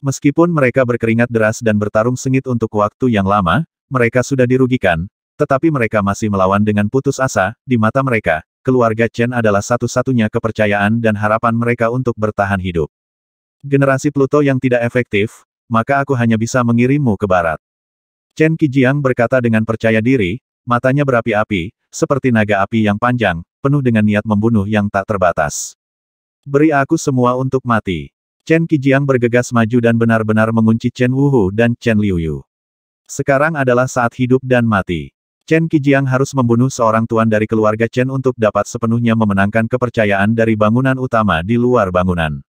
Meskipun mereka berkeringat deras dan bertarung sengit untuk waktu yang lama, mereka sudah dirugikan, tetapi mereka masih melawan dengan putus asa, di mata mereka, keluarga Chen adalah satu-satunya kepercayaan dan harapan mereka untuk bertahan hidup. Generasi Pluto yang tidak efektif, maka aku hanya bisa mengirimmu ke barat. Chen Qijiang berkata dengan percaya diri, matanya berapi-api, seperti naga api yang panjang, penuh dengan niat membunuh yang tak terbatas. Beri aku semua untuk mati. Chen Qijiang bergegas maju dan benar-benar mengunci Chen Wuhu dan Chen Liuyu. Sekarang adalah saat hidup dan mati. Chen Qijiang harus membunuh seorang tuan dari keluarga Chen untuk dapat sepenuhnya memenangkan kepercayaan dari bangunan utama di luar bangunan.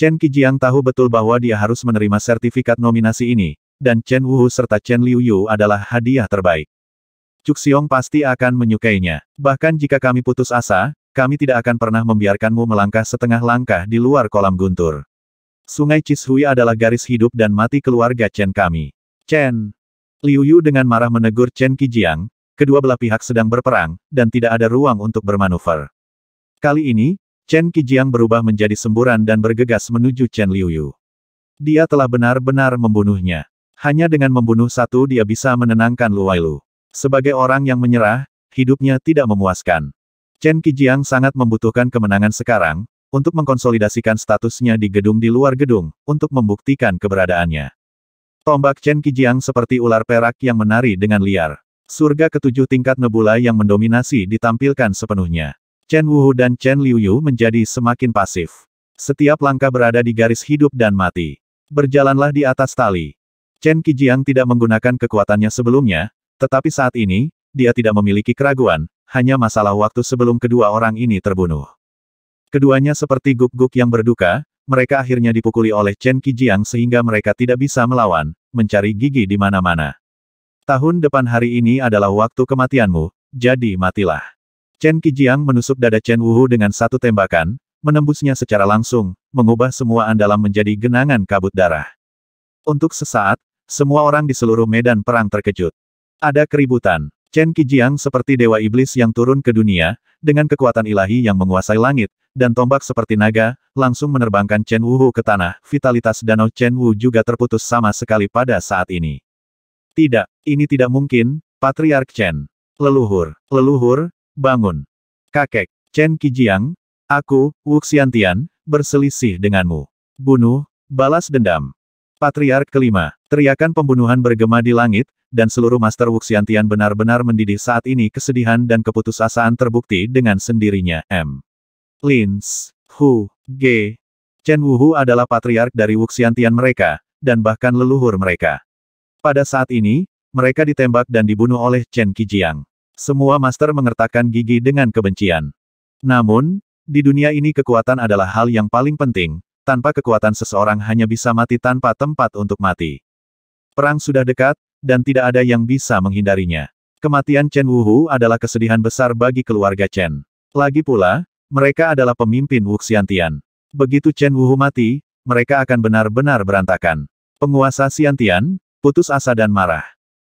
Chen Qijiang tahu betul bahwa dia harus menerima sertifikat nominasi ini, dan Chen Wuhu serta Chen Liuyu adalah hadiah terbaik. Cuk Siong pasti akan menyukainya. Bahkan jika kami putus asa, kami tidak akan pernah membiarkanmu melangkah setengah langkah di luar kolam guntur. Sungai Chishui adalah garis hidup dan mati keluarga Chen kami. Chen. Liu Yu dengan marah menegur Chen Qijiang, kedua belah pihak sedang berperang, dan tidak ada ruang untuk bermanuver. Kali ini, Chen Qijiang berubah menjadi semburan dan bergegas menuju Chen Liu Yu. Dia telah benar-benar membunuhnya. Hanya dengan membunuh satu dia bisa menenangkan Lu Wailu. Sebagai orang yang menyerah, hidupnya tidak memuaskan. Chen Qijiang sangat membutuhkan kemenangan sekarang, untuk mengkonsolidasikan statusnya di gedung di luar gedung, untuk membuktikan keberadaannya. Tombak Chen Qijiang seperti ular perak yang menari dengan liar. Surga ketujuh tingkat nebula yang mendominasi ditampilkan sepenuhnya. Chen Wuhu dan Chen Liuyu menjadi semakin pasif. Setiap langkah berada di garis hidup dan mati. Berjalanlah di atas tali. Chen Qijiang tidak menggunakan kekuatannya sebelumnya, tetapi saat ini, dia tidak memiliki keraguan, hanya masalah waktu sebelum kedua orang ini terbunuh. Keduanya seperti guk-guk yang berduka, mereka akhirnya dipukuli oleh Chen Qijiang sehingga mereka tidak bisa melawan, mencari gigi di mana-mana. Tahun depan hari ini adalah waktu kematianmu, jadi matilah. Chen Qijiang menusuk dada Chen Wuhu dengan satu tembakan, menembusnya secara langsung, mengubah semua andalan menjadi genangan kabut darah. Untuk sesaat, semua orang di seluruh medan perang terkejut. Ada keributan. Chen Qijiang seperti dewa iblis yang turun ke dunia, dengan kekuatan ilahi yang menguasai langit, dan tombak seperti naga, langsung menerbangkan Chen Wuhu ke tanah. Vitalitas danau Chen Wu juga terputus sama sekali pada saat ini. Tidak, ini tidak mungkin, Patriark Chen. Leluhur, leluhur, bangun. Kakek, Chen Qijiang, aku, Wu Xiantian, berselisih denganmu. Bunuh, balas dendam. Patriark kelima, teriakan pembunuhan bergema di langit, dan seluruh Master Wuxiantian benar-benar mendidih saat ini kesedihan dan keputusasaan terbukti dengan sendirinya. M. Lins, Hu, G. Chen Wuhu adalah patriark dari Wuxiantian mereka, dan bahkan leluhur mereka. Pada saat ini, mereka ditembak dan dibunuh oleh Chen Qijiang. Semua Master mengertakkan gigi dengan kebencian. Namun, di dunia ini kekuatan adalah hal yang paling penting, tanpa kekuatan seseorang hanya bisa mati tanpa tempat untuk mati. Perang sudah dekat, dan tidak ada yang bisa menghindarinya. Kematian Chen Wuhu adalah kesedihan besar bagi keluarga Chen. Lagi pula, mereka adalah pemimpin Wuxiantian. Begitu Chen Wuhu mati, mereka akan benar-benar berantakan. Penguasa Xiantian, putus asa dan marah.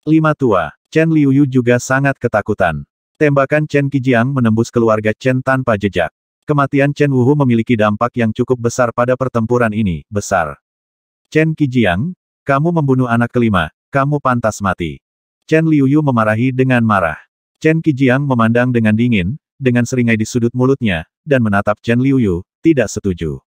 Lima tua, Chen Liuyu juga sangat ketakutan. Tembakan Chen Qijiang menembus keluarga Chen tanpa jejak. Kematian Chen Wuhu memiliki dampak yang cukup besar pada pertempuran ini, besar. Chen Qijiang, kamu membunuh anak kelima, kamu pantas mati. Chen Liuyu memarahi dengan marah. Chen Qijiang memandang dengan dingin, dengan seringai di sudut mulutnya, dan menatap Chen Liuyu, tidak setuju.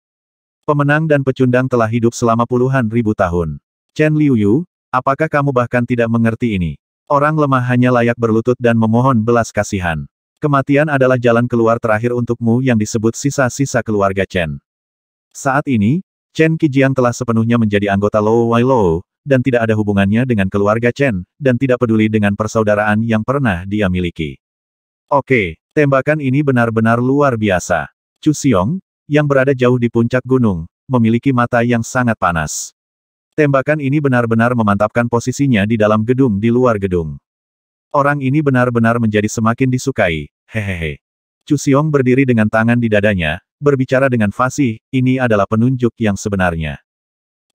Pemenang dan pecundang telah hidup selama puluhan ribu tahun. Chen Liuyu, apakah kamu bahkan tidak mengerti ini? Orang lemah hanya layak berlutut dan memohon belas kasihan. Kematian adalah jalan keluar terakhir untukmu yang disebut sisa-sisa keluarga Chen. Saat ini, Chen Qijian telah sepenuhnya menjadi anggota Lou Wai Lou, dan tidak ada hubungannya dengan keluarga Chen, dan tidak peduli dengan persaudaraan yang pernah dia miliki. Oke, tembakan ini benar-benar luar biasa. Chu Xiong, yang berada jauh di puncak gunung, memiliki mata yang sangat panas. Tembakan ini benar-benar memantapkan posisinya di dalam gedung di luar gedung. Orang ini benar-benar menjadi semakin disukai, hehehe. Chu Xiong berdiri dengan tangan di dadanya, berbicara dengan fasih, ini adalah penunjuk yang sebenarnya.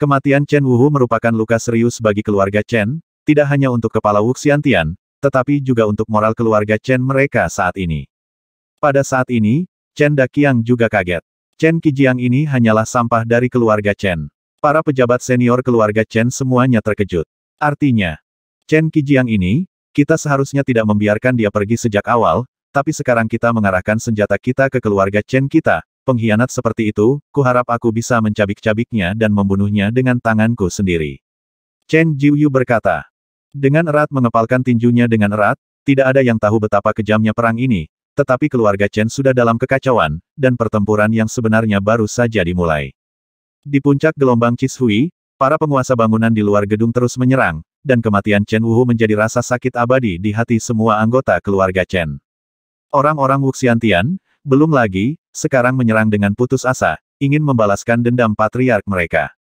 Kematian Chen Wuhu merupakan luka serius bagi keluarga Chen, tidak hanya untuk kepala Wuxiantian, tetapi juga untuk moral keluarga Chen mereka saat ini. Pada saat ini, Chen Dakiang juga kaget. Chen Qijiang ini hanyalah sampah dari keluarga Chen. Para pejabat senior keluarga Chen semuanya terkejut. Artinya, Chen Qijiang ini, kita seharusnya tidak membiarkan dia pergi sejak awal, tapi sekarang kita mengarahkan senjata kita ke keluarga Chen kita. Pengkhianat seperti itu, kuharap aku bisa mencabik-cabiknya dan membunuhnya dengan tanganku sendiri. Chen Jiuyu berkata. Dengan erat mengepalkan tinjunya dengan erat, tidak ada yang tahu betapa kejamnya perang ini, tetapi keluarga Chen sudah dalam kekacauan, dan pertempuran yang sebenarnya baru saja dimulai. Di puncak gelombang Cishui, para penguasa bangunan di luar gedung terus menyerang, dan kematian Chen Wuhu menjadi rasa sakit abadi di hati semua anggota keluarga Chen. Orang-orang Wuxiantian, belum lagi, sekarang menyerang dengan putus asa, ingin membalaskan dendam patriark mereka.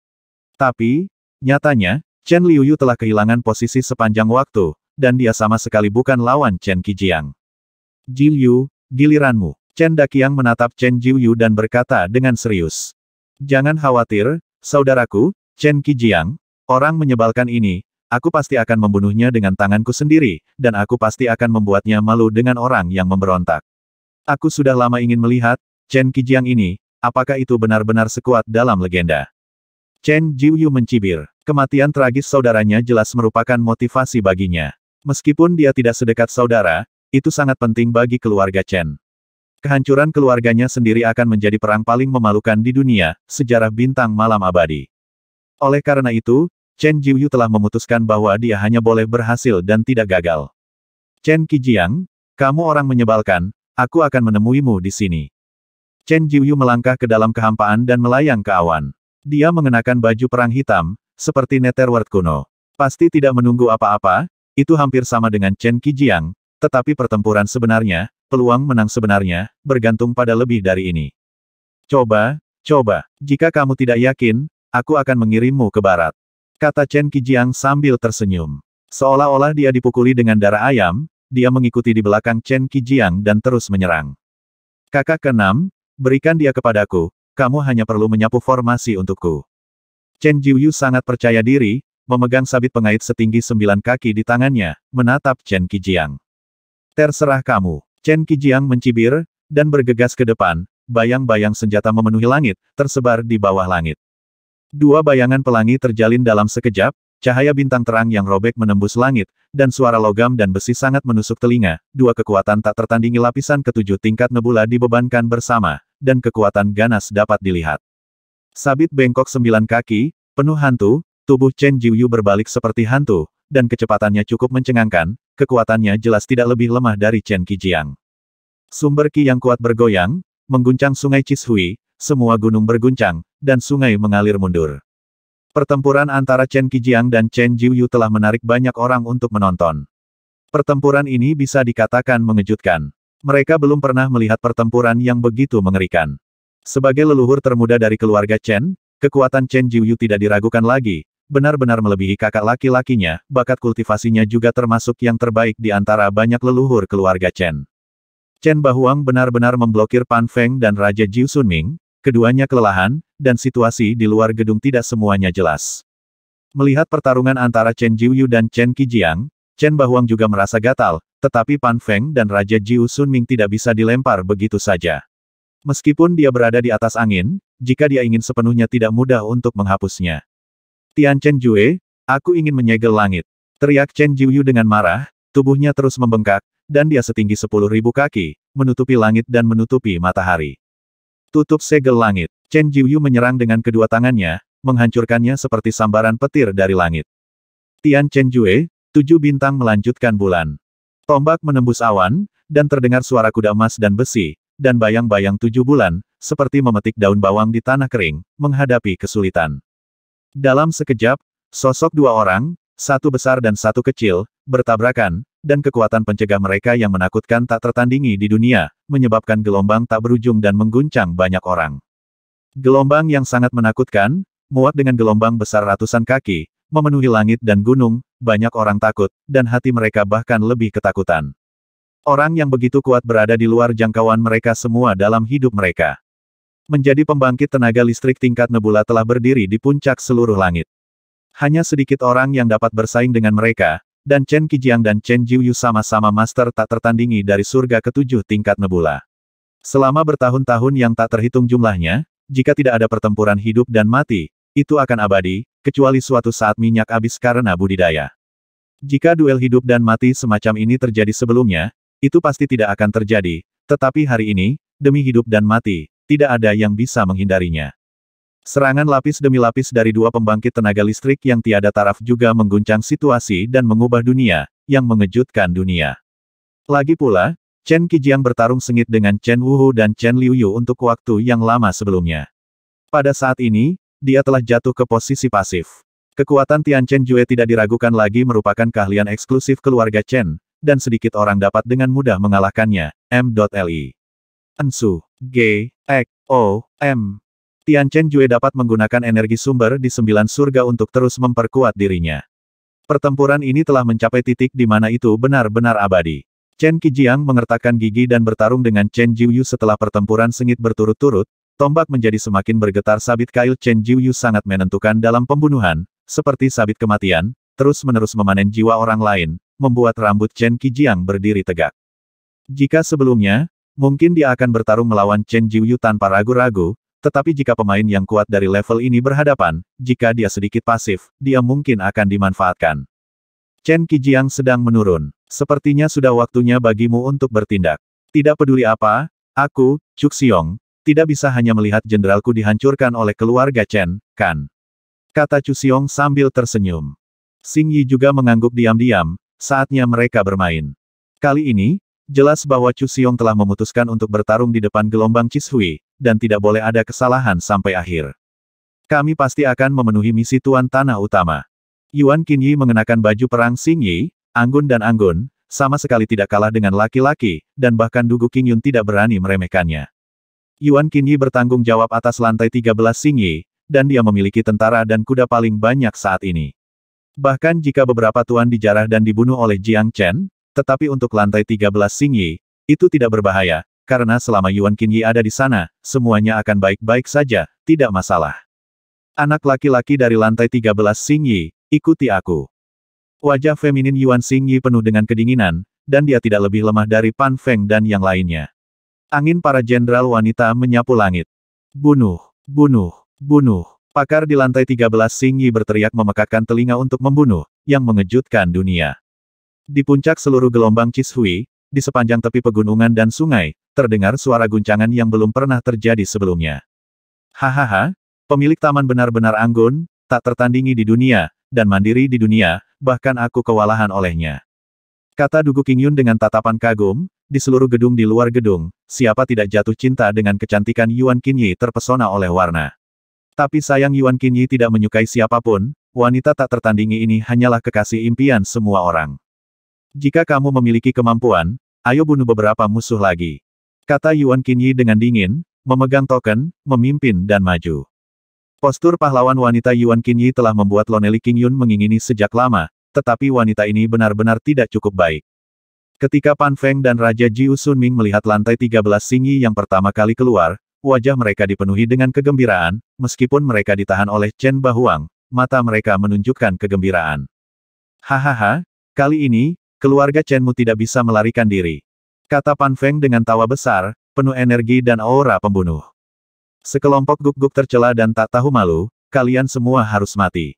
Tapi, nyatanya, Chen Liuyu telah kehilangan posisi sepanjang waktu, dan dia sama sekali bukan lawan Chen Qijiang. Ji giliranmu. Chen Dakiang menatap Chen Jiuyu dan berkata dengan serius. Jangan khawatir, saudaraku, Chen Qijiang, orang menyebalkan ini, Aku pasti akan membunuhnya dengan tanganku sendiri, dan aku pasti akan membuatnya malu dengan orang yang memberontak. Aku sudah lama ingin melihat, Chen Qijiang ini, apakah itu benar-benar sekuat dalam legenda. Chen Jiuyu mencibir, kematian tragis saudaranya jelas merupakan motivasi baginya. Meskipun dia tidak sedekat saudara, itu sangat penting bagi keluarga Chen. Kehancuran keluarganya sendiri akan menjadi perang paling memalukan di dunia, sejarah bintang malam abadi. Oleh karena itu, Chen Jiuyu telah memutuskan bahwa dia hanya boleh berhasil dan tidak gagal. Chen Qijiang, kamu orang menyebalkan, aku akan menemuimu di sini. Chen Jiuyu melangkah ke dalam kehampaan dan melayang ke awan. Dia mengenakan baju perang hitam, seperti Netherworld kuno. Pasti tidak menunggu apa-apa, itu hampir sama dengan Chen Qijiang, tetapi pertempuran sebenarnya, peluang menang sebenarnya, bergantung pada lebih dari ini. Coba, coba, jika kamu tidak yakin, aku akan mengirimmu ke barat. Kata Chen Qijiang sambil tersenyum. Seolah-olah dia dipukuli dengan darah ayam, dia mengikuti di belakang Chen Qijiang dan terus menyerang. Kakak keenam, berikan dia kepadaku, kamu hanya perlu menyapu formasi untukku. Chen Jiuyu sangat percaya diri, memegang sabit pengait setinggi sembilan kaki di tangannya, menatap Chen Qijiang. Terserah kamu, Chen Qijiang mencibir, dan bergegas ke depan, bayang-bayang senjata memenuhi langit, tersebar di bawah langit. Dua bayangan pelangi terjalin dalam sekejap, cahaya bintang terang yang robek menembus langit, dan suara logam dan besi sangat menusuk telinga. Dua kekuatan tak tertandingi lapisan ketujuh tingkat nebula dibebankan bersama, dan kekuatan ganas dapat dilihat. Sabit bengkok sembilan kaki, penuh hantu, tubuh Chen Jiuyu berbalik seperti hantu, dan kecepatannya cukup mencengangkan, kekuatannya jelas tidak lebih lemah dari Chen Qijiang. Sumber Qi yang kuat bergoyang, mengguncang sungai Chishui, semua gunung berguncang, dan sungai mengalir mundur. Pertempuran antara Chen Qijiang dan Chen Jiuyu telah menarik banyak orang untuk menonton. Pertempuran ini bisa dikatakan mengejutkan. Mereka belum pernah melihat pertempuran yang begitu mengerikan. Sebagai leluhur termuda dari keluarga Chen, kekuatan Chen Jiuyu tidak diragukan lagi, benar-benar melebihi kakak laki-lakinya, bakat kultivasinya juga termasuk yang terbaik di antara banyak leluhur keluarga Chen. Chen Bahuang benar-benar memblokir Pan Feng dan Raja Jiu Sunming, Keduanya kelelahan, dan situasi di luar gedung tidak semuanya jelas. Melihat pertarungan antara Chen Jiuyu dan Chen Qijiang, Chen Bahuang juga merasa gatal, tetapi Pan Feng dan Raja Jiu Sunming tidak bisa dilempar begitu saja. Meskipun dia berada di atas angin, jika dia ingin sepenuhnya tidak mudah untuk menghapusnya. Tian Chen Jue, aku ingin menyegel langit. Teriak Chen Jiuyu dengan marah, tubuhnya terus membengkak, dan dia setinggi sepuluh ribu kaki, menutupi langit dan menutupi matahari. Tutup segel langit. Chen Jiuyu menyerang dengan kedua tangannya, menghancurkannya seperti sambaran petir dari langit. Tian Chen Jue, tujuh bintang melanjutkan bulan. Tombak menembus awan, dan terdengar suara kuda emas dan besi, dan bayang-bayang tujuh bulan, seperti memetik daun bawang di tanah kering, menghadapi kesulitan. Dalam sekejap, sosok dua orang, satu besar dan satu kecil, bertabrakan, dan kekuatan pencegah mereka yang menakutkan tak tertandingi di dunia, menyebabkan gelombang tak berujung dan mengguncang banyak orang. Gelombang yang sangat menakutkan, muat dengan gelombang besar ratusan kaki, memenuhi langit dan gunung, banyak orang takut, dan hati mereka bahkan lebih ketakutan. Orang yang begitu kuat berada di luar jangkauan mereka semua dalam hidup mereka. Menjadi pembangkit tenaga listrik tingkat nebula telah berdiri di puncak seluruh langit. Hanya sedikit orang yang dapat bersaing dengan mereka, dan Chen Qijiang dan Chen Jiuyu sama-sama master tak tertandingi dari surga ketujuh tingkat nebula. Selama bertahun-tahun yang tak terhitung jumlahnya, jika tidak ada pertempuran hidup dan mati, itu akan abadi, kecuali suatu saat minyak habis karena budidaya. Jika duel hidup dan mati semacam ini terjadi sebelumnya, itu pasti tidak akan terjadi, tetapi hari ini, demi hidup dan mati, tidak ada yang bisa menghindarinya. Serangan lapis demi lapis dari dua pembangkit tenaga listrik yang tiada taraf juga mengguncang situasi dan mengubah dunia, yang mengejutkan dunia. Lagi pula, Chen Qijiang bertarung sengit dengan Chen Wuhu dan Chen Liuyu untuk waktu yang lama sebelumnya. Pada saat ini, dia telah jatuh ke posisi pasif. Kekuatan Tian Chen Jue tidak diragukan lagi merupakan keahlian eksklusif keluarga Chen, dan sedikit orang dapat dengan mudah mengalahkannya. M.Li Ensu G. O. M. Tian Chen Jue dapat menggunakan energi sumber di sembilan surga untuk terus memperkuat dirinya. Pertempuran ini telah mencapai titik di mana itu benar-benar abadi. Chen Qijiang mengertakkan gigi dan bertarung dengan Chen Jiuyu setelah pertempuran sengit berturut-turut, tombak menjadi semakin bergetar sabit kail Chen Jiuyu sangat menentukan dalam pembunuhan, seperti sabit kematian, terus-menerus memanen jiwa orang lain, membuat rambut Chen Qijiang berdiri tegak. Jika sebelumnya, mungkin dia akan bertarung melawan Chen Jiuyu tanpa ragu-ragu, tetapi jika pemain yang kuat dari level ini berhadapan, jika dia sedikit pasif, dia mungkin akan dimanfaatkan. Chen Qijiang sedang menurun. Sepertinya sudah waktunya bagimu untuk bertindak. Tidak peduli apa, aku, Chu Xiong, tidak bisa hanya melihat jenderalku dihancurkan oleh keluarga Chen, kan? Kata Chu Xiong sambil tersenyum. Xing Yi juga mengangguk diam-diam, saatnya mereka bermain. Kali ini, jelas bahwa Chu Xiong telah memutuskan untuk bertarung di depan gelombang Cishui, dan tidak boleh ada kesalahan sampai akhir. Kami pasti akan memenuhi misi Tuan Tanah Utama. Yuan Qin Yi mengenakan baju perang Xing Yi, anggun dan anggun, sama sekali tidak kalah dengan laki-laki, dan bahkan Dugu King Yun tidak berani meremehkannya. Yuan Qin Yi bertanggung jawab atas lantai 13 Xing Yi, dan dia memiliki tentara dan kuda paling banyak saat ini. Bahkan jika beberapa tuan dijarah dan dibunuh oleh Jiang Chen, tetapi untuk lantai 13 Xing Yi, itu tidak berbahaya, karena selama Yuan Qingyi ada di sana, semuanya akan baik-baik saja, tidak masalah. Anak laki-laki dari lantai 13 Xingyi, ikuti aku. Wajah feminin Yuan Xingyi penuh dengan kedinginan, dan dia tidak lebih lemah dari Pan Feng dan yang lainnya. Angin para jenderal wanita menyapu langit. Bunuh, bunuh, bunuh. Pakar di lantai 13 Xingyi berteriak memekakkan telinga untuk membunuh, yang mengejutkan dunia. Di puncak seluruh gelombang Cishui, di sepanjang tepi pegunungan dan sungai, terdengar suara guncangan yang belum pernah terjadi sebelumnya. Hahaha, pemilik taman benar-benar anggun, tak tertandingi di dunia, dan mandiri di dunia, bahkan aku kewalahan olehnya. Kata Dugu Kingyun dengan tatapan kagum, di seluruh gedung di luar gedung, siapa tidak jatuh cinta dengan kecantikan Yuan Qin Qinyi terpesona oleh warna. Tapi sayang Yuan Qin Qinyi tidak menyukai siapapun, wanita tak tertandingi ini hanyalah kekasih impian semua orang. Jika kamu memiliki kemampuan, ayo bunuh beberapa musuh lagi. Kata Yuan Qinyi dengan dingin, memegang token, memimpin dan maju. Postur pahlawan wanita Yuan Qinyi telah membuat Loneli King Yun mengingini sejak lama, tetapi wanita ini benar-benar tidak cukup baik. Ketika Pan Feng dan Raja Ji Sun Ming melihat lantai 13 Singi yang pertama kali keluar, wajah mereka dipenuhi dengan kegembiraan, meskipun mereka ditahan oleh Chen Bahuang, mata mereka menunjukkan kegembiraan. Hahaha, kali ini, Keluarga Chenmu tidak bisa melarikan diri. Kata Pan Feng dengan tawa besar, penuh energi dan aura pembunuh. Sekelompok guk-guk tercela dan tak tahu malu, kalian semua harus mati.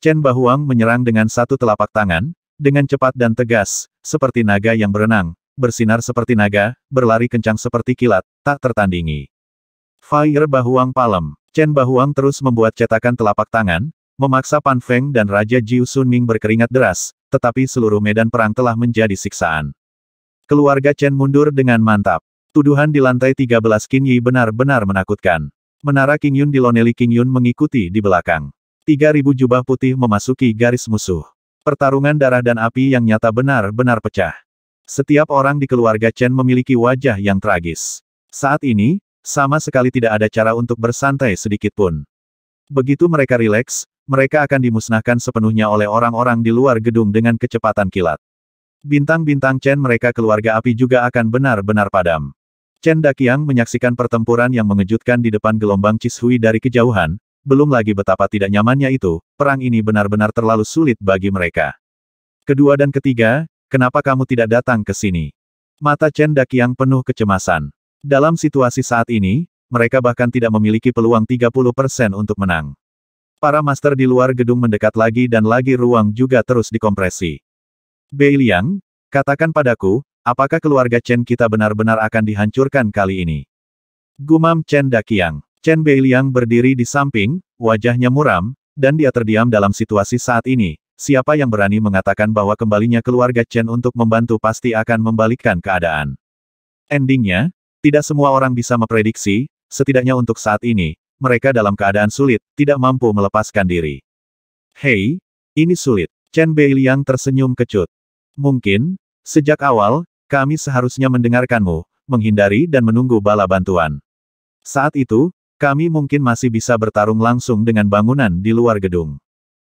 Chen Bahuang menyerang dengan satu telapak tangan, dengan cepat dan tegas, seperti naga yang berenang, bersinar seperti naga, berlari kencang seperti kilat, tak tertandingi. Fire Bahuang Palem, Chen Bahuang terus membuat cetakan telapak tangan, memaksa Pan Feng dan Raja Jiu Sun Ming berkeringat deras, tetapi seluruh medan perang telah menjadi siksaan. Keluarga Chen mundur dengan mantap. Tuduhan di lantai 13 Qin Yi benar-benar menakutkan. Menara Qing Yun di diloneli Qing Yun mengikuti di belakang. 3000 jubah putih memasuki garis musuh. Pertarungan darah dan api yang nyata benar-benar pecah. Setiap orang di keluarga Chen memiliki wajah yang tragis. Saat ini, sama sekali tidak ada cara untuk bersantai sedikit pun. Begitu mereka rileks, mereka akan dimusnahkan sepenuhnya oleh orang-orang di luar gedung dengan kecepatan kilat. Bintang-bintang Chen mereka keluarga api juga akan benar-benar padam. Chen Dakiang menyaksikan pertempuran yang mengejutkan di depan gelombang Cishui dari kejauhan, belum lagi betapa tidak nyamannya itu, perang ini benar-benar terlalu sulit bagi mereka. Kedua dan ketiga, kenapa kamu tidak datang ke sini? Mata Chen Dakiang penuh kecemasan. Dalam situasi saat ini, mereka bahkan tidak memiliki peluang 30% untuk menang. Para master di luar gedung mendekat lagi dan lagi ruang juga terus dikompresi. Bei Liang, katakan padaku, apakah keluarga Chen kita benar-benar akan dihancurkan kali ini? Gumam Chen Dakiang. Chen Bei Liang berdiri di samping, wajahnya muram, dan dia terdiam dalam situasi saat ini. Siapa yang berani mengatakan bahwa kembalinya keluarga Chen untuk membantu pasti akan membalikkan keadaan. Endingnya, tidak semua orang bisa memprediksi, setidaknya untuk saat ini, mereka dalam keadaan sulit, tidak mampu melepaskan diri. Hei, ini sulit. Chen Beiliang tersenyum kecut. Mungkin, sejak awal, kami seharusnya mendengarkanmu, menghindari dan menunggu bala bantuan. Saat itu, kami mungkin masih bisa bertarung langsung dengan bangunan di luar gedung.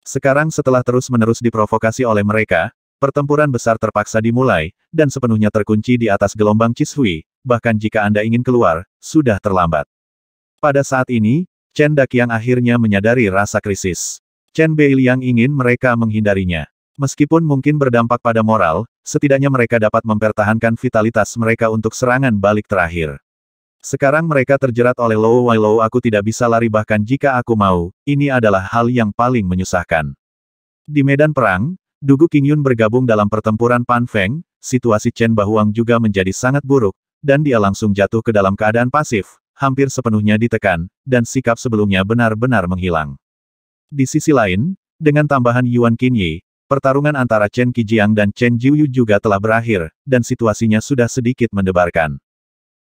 Sekarang setelah terus-menerus diprovokasi oleh mereka, pertempuran besar terpaksa dimulai, dan sepenuhnya terkunci di atas gelombang Cishui, bahkan jika Anda ingin keluar, sudah terlambat. Pada saat ini, Chen Daqiang akhirnya menyadari rasa krisis. Chen Beiliang ingin mereka menghindarinya. Meskipun mungkin berdampak pada moral, setidaknya mereka dapat mempertahankan vitalitas mereka untuk serangan balik terakhir. Sekarang mereka terjerat oleh Low Wai Low aku tidak bisa lari bahkan jika aku mau, ini adalah hal yang paling menyusahkan. Di medan perang, Dugu King Yun bergabung dalam pertempuran Pan Feng, situasi Chen Bahuang juga menjadi sangat buruk, dan dia langsung jatuh ke dalam keadaan pasif, hampir sepenuhnya ditekan, dan sikap sebelumnya benar-benar menghilang. Di sisi lain, dengan tambahan Yuan Qinyi, pertarungan antara Chen Qijiang dan Chen Jiuyu juga telah berakhir, dan situasinya sudah sedikit mendebarkan.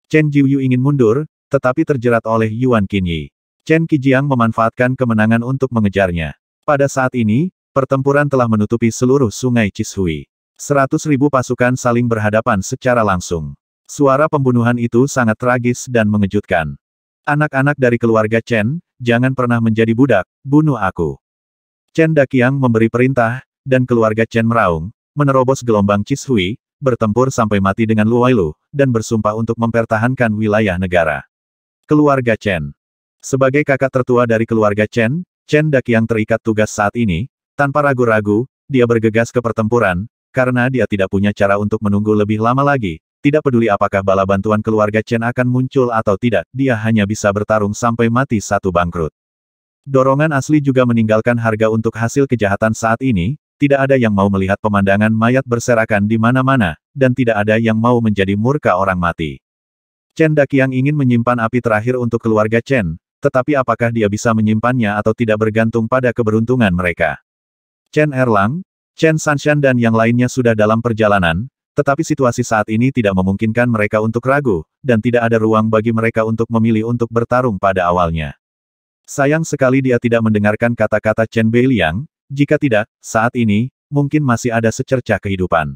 Chen Jiuyu ingin mundur, tetapi terjerat oleh Yuan Qinyi. Chen Qijiang memanfaatkan kemenangan untuk mengejarnya. Pada saat ini, pertempuran telah menutupi seluruh sungai Chishui. Seratus ribu pasukan saling berhadapan secara langsung. Suara pembunuhan itu sangat tragis dan mengejutkan. Anak-anak dari keluarga Chen, jangan pernah menjadi budak, bunuh aku. Chen Dakiang memberi perintah, dan keluarga Chen meraung, menerobos gelombang Cishui, bertempur sampai mati dengan Luailu, dan bersumpah untuk mempertahankan wilayah negara. Keluarga Chen Sebagai kakak tertua dari keluarga Chen, Chen Dakiang terikat tugas saat ini, tanpa ragu-ragu, dia bergegas ke pertempuran, karena dia tidak punya cara untuk menunggu lebih lama lagi, tidak peduli apakah bala bantuan keluarga Chen akan muncul atau tidak, dia hanya bisa bertarung sampai mati satu bangkrut. Dorongan asli juga meninggalkan harga untuk hasil kejahatan saat ini, tidak ada yang mau melihat pemandangan mayat berserakan di mana-mana, dan tidak ada yang mau menjadi murka orang mati. Chen Dakiang ingin menyimpan api terakhir untuk keluarga Chen, tetapi apakah dia bisa menyimpannya atau tidak bergantung pada keberuntungan mereka. Chen Erlang, Chen Sanshan dan yang lainnya sudah dalam perjalanan, tetapi situasi saat ini tidak memungkinkan mereka untuk ragu, dan tidak ada ruang bagi mereka untuk memilih untuk bertarung pada awalnya. Sayang sekali dia tidak mendengarkan kata-kata Chen Beiliang, jika tidak, saat ini, mungkin masih ada secercah kehidupan.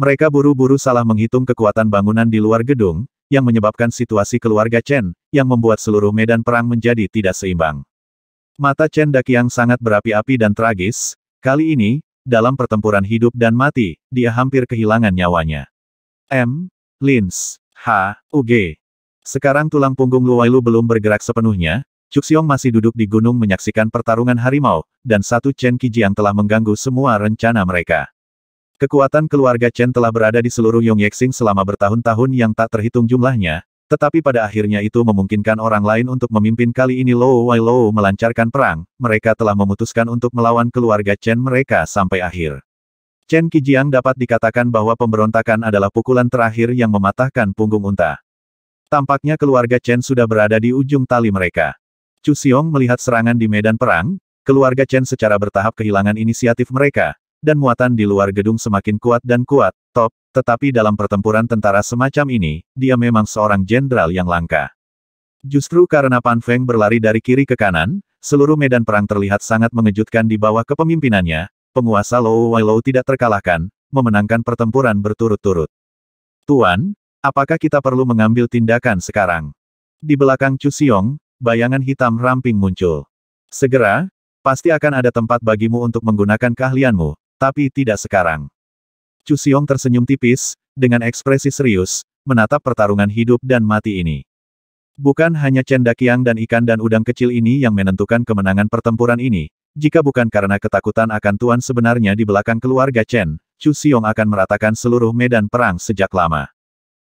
Mereka buru-buru salah menghitung kekuatan bangunan di luar gedung, yang menyebabkan situasi keluarga Chen, yang membuat seluruh medan perang menjadi tidak seimbang. Mata Chen Dakiang sangat berapi-api dan tragis, kali ini, dalam pertempuran hidup dan mati, dia hampir kehilangan nyawanya. M. Lins. H. Uge. Sekarang tulang punggung Luwailu belum bergerak sepenuhnya, Cuxiong masih duduk di gunung menyaksikan pertarungan harimau, dan satu Chen Kijiang telah mengganggu semua rencana mereka. Kekuatan keluarga Chen telah berada di seluruh Yongyexing selama bertahun-tahun yang tak terhitung jumlahnya, tetapi pada akhirnya itu memungkinkan orang lain untuk memimpin kali ini Lou Wai Lou melancarkan perang, mereka telah memutuskan untuk melawan keluarga Chen mereka sampai akhir. Chen Qijiang dapat dikatakan bahwa pemberontakan adalah pukulan terakhir yang mematahkan punggung unta. Tampaknya keluarga Chen sudah berada di ujung tali mereka. Chu Xiong melihat serangan di medan perang, keluarga Chen secara bertahap kehilangan inisiatif mereka, dan muatan di luar gedung semakin kuat dan kuat, top, tetapi dalam pertempuran tentara semacam ini, dia memang seorang jenderal yang langka. Justru karena Pan Feng berlari dari kiri ke kanan, seluruh medan perang terlihat sangat mengejutkan di bawah kepemimpinannya, penguasa Lou Weilou tidak terkalahkan, memenangkan pertempuran berturut-turut. Tuan, apakah kita perlu mengambil tindakan sekarang? Di belakang Chu Xiong, bayangan hitam ramping muncul. Segera, pasti akan ada tempat bagimu untuk menggunakan keahlianmu, tapi tidak sekarang. Chu Xiong tersenyum tipis, dengan ekspresi serius, menatap pertarungan hidup dan mati ini. Bukan hanya Chen cendakiang dan ikan dan udang kecil ini yang menentukan kemenangan pertempuran ini, jika bukan karena ketakutan akan Tuan sebenarnya di belakang keluarga Chen, Chu Xiong akan meratakan seluruh medan perang sejak lama.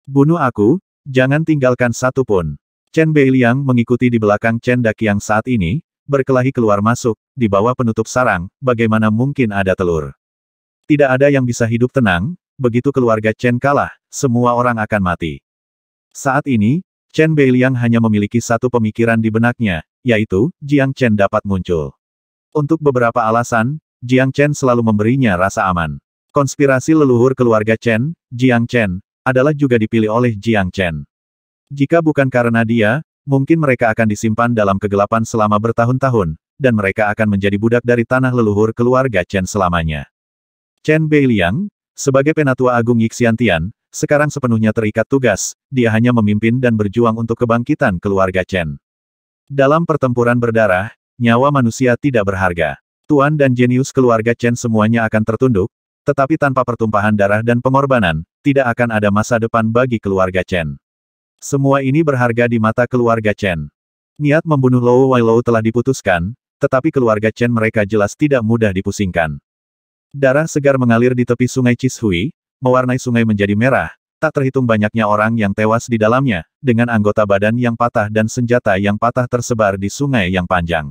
Bunuh aku, jangan tinggalkan satu pun. Chen Beiliang mengikuti di belakang Chen Dakiang saat ini, berkelahi keluar masuk, di bawah penutup sarang, bagaimana mungkin ada telur? Tidak ada yang bisa hidup tenang, begitu keluarga Chen kalah, semua orang akan mati. Saat ini, Chen Beiliang hanya memiliki satu pemikiran di benaknya, yaitu, Jiang Chen dapat muncul. Untuk beberapa alasan, Jiang Chen selalu memberinya rasa aman. Konspirasi leluhur keluarga Chen, Jiang Chen, adalah juga dipilih oleh Jiang Chen. Jika bukan karena dia, mungkin mereka akan disimpan dalam kegelapan selama bertahun-tahun, dan mereka akan menjadi budak dari tanah leluhur keluarga Chen selamanya. Chen Beiliang, sebagai penatua agung Yixiantian, sekarang sepenuhnya terikat tugas, dia hanya memimpin dan berjuang untuk kebangkitan keluarga Chen. Dalam pertempuran berdarah, nyawa manusia tidak berharga. Tuan dan jenius keluarga Chen semuanya akan tertunduk, tetapi tanpa pertumpahan darah dan pengorbanan, tidak akan ada masa depan bagi keluarga Chen. Semua ini berharga di mata keluarga Chen. Niat membunuh Lou Lou telah diputuskan, tetapi keluarga Chen mereka jelas tidak mudah dipusingkan. Darah segar mengalir di tepi sungai Chishui, mewarnai sungai menjadi merah, tak terhitung banyaknya orang yang tewas di dalamnya, dengan anggota badan yang patah dan senjata yang patah tersebar di sungai yang panjang.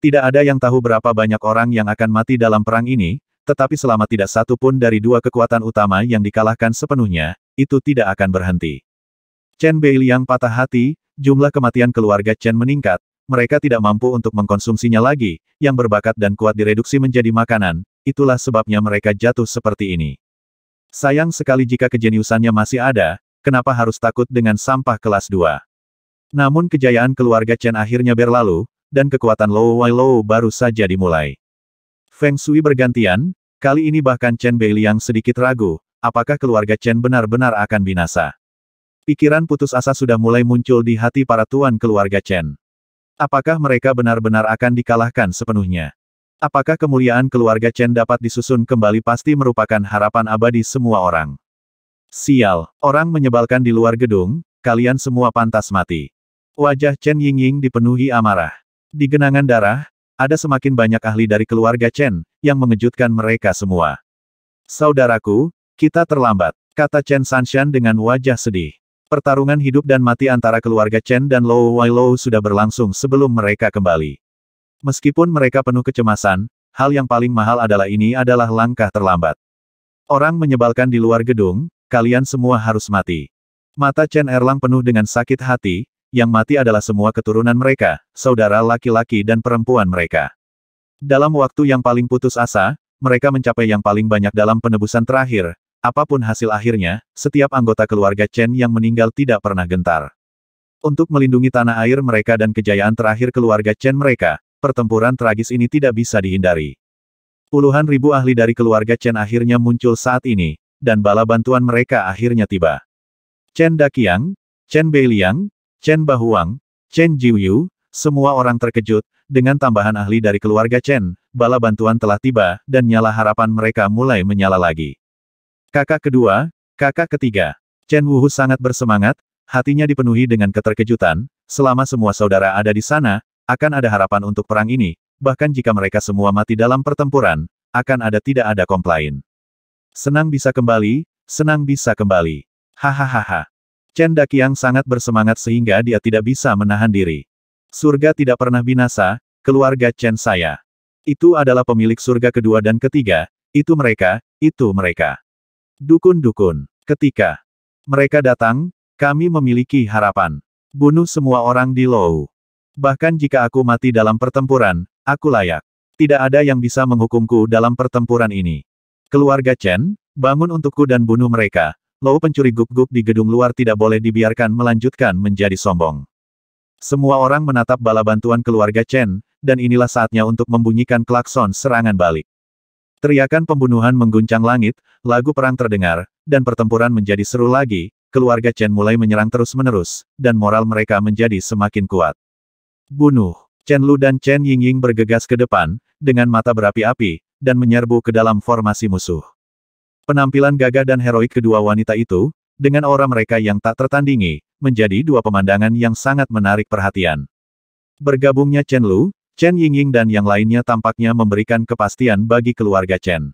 Tidak ada yang tahu berapa banyak orang yang akan mati dalam perang ini, tetapi selama tidak satu pun dari dua kekuatan utama yang dikalahkan sepenuhnya, itu tidak akan berhenti. Chen Beiliang patah hati, jumlah kematian keluarga Chen meningkat, mereka tidak mampu untuk mengkonsumsinya lagi, yang berbakat dan kuat direduksi menjadi makanan, itulah sebabnya mereka jatuh seperti ini. Sayang sekali jika kejeniusannya masih ada, kenapa harus takut dengan sampah kelas 2. Namun kejayaan keluarga Chen akhirnya berlalu, dan kekuatan Low Wai Lou baru saja dimulai. Feng Shui bergantian, kali ini bahkan Chen Beiliang sedikit ragu, apakah keluarga Chen benar-benar akan binasa. Pikiran putus asa sudah mulai muncul di hati para tuan keluarga Chen. Apakah mereka benar-benar akan dikalahkan sepenuhnya? Apakah kemuliaan keluarga Chen dapat disusun kembali pasti merupakan harapan abadi semua orang. Sial, orang menyebalkan di luar gedung, kalian semua pantas mati. Wajah Chen Yingying dipenuhi amarah. Di genangan darah, ada semakin banyak ahli dari keluarga Chen, yang mengejutkan mereka semua. Saudaraku, kita terlambat, kata Chen Sanshan dengan wajah sedih. Pertarungan hidup dan mati antara keluarga Chen dan Lou Wailou sudah berlangsung sebelum mereka kembali. Meskipun mereka penuh kecemasan, hal yang paling mahal adalah ini adalah langkah terlambat. Orang menyebalkan di luar gedung, kalian semua harus mati. Mata Chen Erlang penuh dengan sakit hati, yang mati adalah semua keturunan mereka, saudara laki-laki dan perempuan mereka. Dalam waktu yang paling putus asa, mereka mencapai yang paling banyak dalam penebusan terakhir, Apapun hasil akhirnya, setiap anggota keluarga Chen yang meninggal tidak pernah gentar. Untuk melindungi tanah air mereka dan kejayaan terakhir keluarga Chen mereka, pertempuran tragis ini tidak bisa dihindari. Puluhan ribu ahli dari keluarga Chen akhirnya muncul saat ini, dan bala bantuan mereka akhirnya tiba. Chen Dakiang, Chen Beiliang, Chen Bahuang, Chen Jiuyu, semua orang terkejut, dengan tambahan ahli dari keluarga Chen, bala bantuan telah tiba, dan nyala harapan mereka mulai menyala lagi. Kakak kedua, kakak ketiga. Chen Wuhu sangat bersemangat, hatinya dipenuhi dengan keterkejutan, selama semua saudara ada di sana, akan ada harapan untuk perang ini, bahkan jika mereka semua mati dalam pertempuran, akan ada tidak ada komplain. Senang bisa kembali, senang bisa kembali. Hahaha. Chen Dakiang sangat bersemangat sehingga dia tidak bisa menahan diri. Surga tidak pernah binasa, keluarga Chen saya. Itu adalah pemilik surga kedua dan ketiga, itu mereka, itu mereka. Dukun-dukun. Ketika mereka datang, kami memiliki harapan. Bunuh semua orang di Lou. Bahkan jika aku mati dalam pertempuran, aku layak. Tidak ada yang bisa menghukumku dalam pertempuran ini. Keluarga Chen, bangun untukku dan bunuh mereka. Lou pencuri guk guk di gedung luar tidak boleh dibiarkan melanjutkan menjadi sombong. Semua orang menatap bala bantuan keluarga Chen, dan inilah saatnya untuk membunyikan klakson serangan balik. Teriakan pembunuhan mengguncang langit, lagu perang terdengar, dan pertempuran menjadi seru lagi, keluarga Chen mulai menyerang terus-menerus, dan moral mereka menjadi semakin kuat. Bunuh! Chen Lu dan Chen Yingying bergegas ke depan, dengan mata berapi-api, dan menyerbu ke dalam formasi musuh. Penampilan gagah dan heroik kedua wanita itu, dengan aura mereka yang tak tertandingi, menjadi dua pemandangan yang sangat menarik perhatian. Bergabungnya Chen Lu, Chen Yingying dan yang lainnya tampaknya memberikan kepastian bagi keluarga Chen.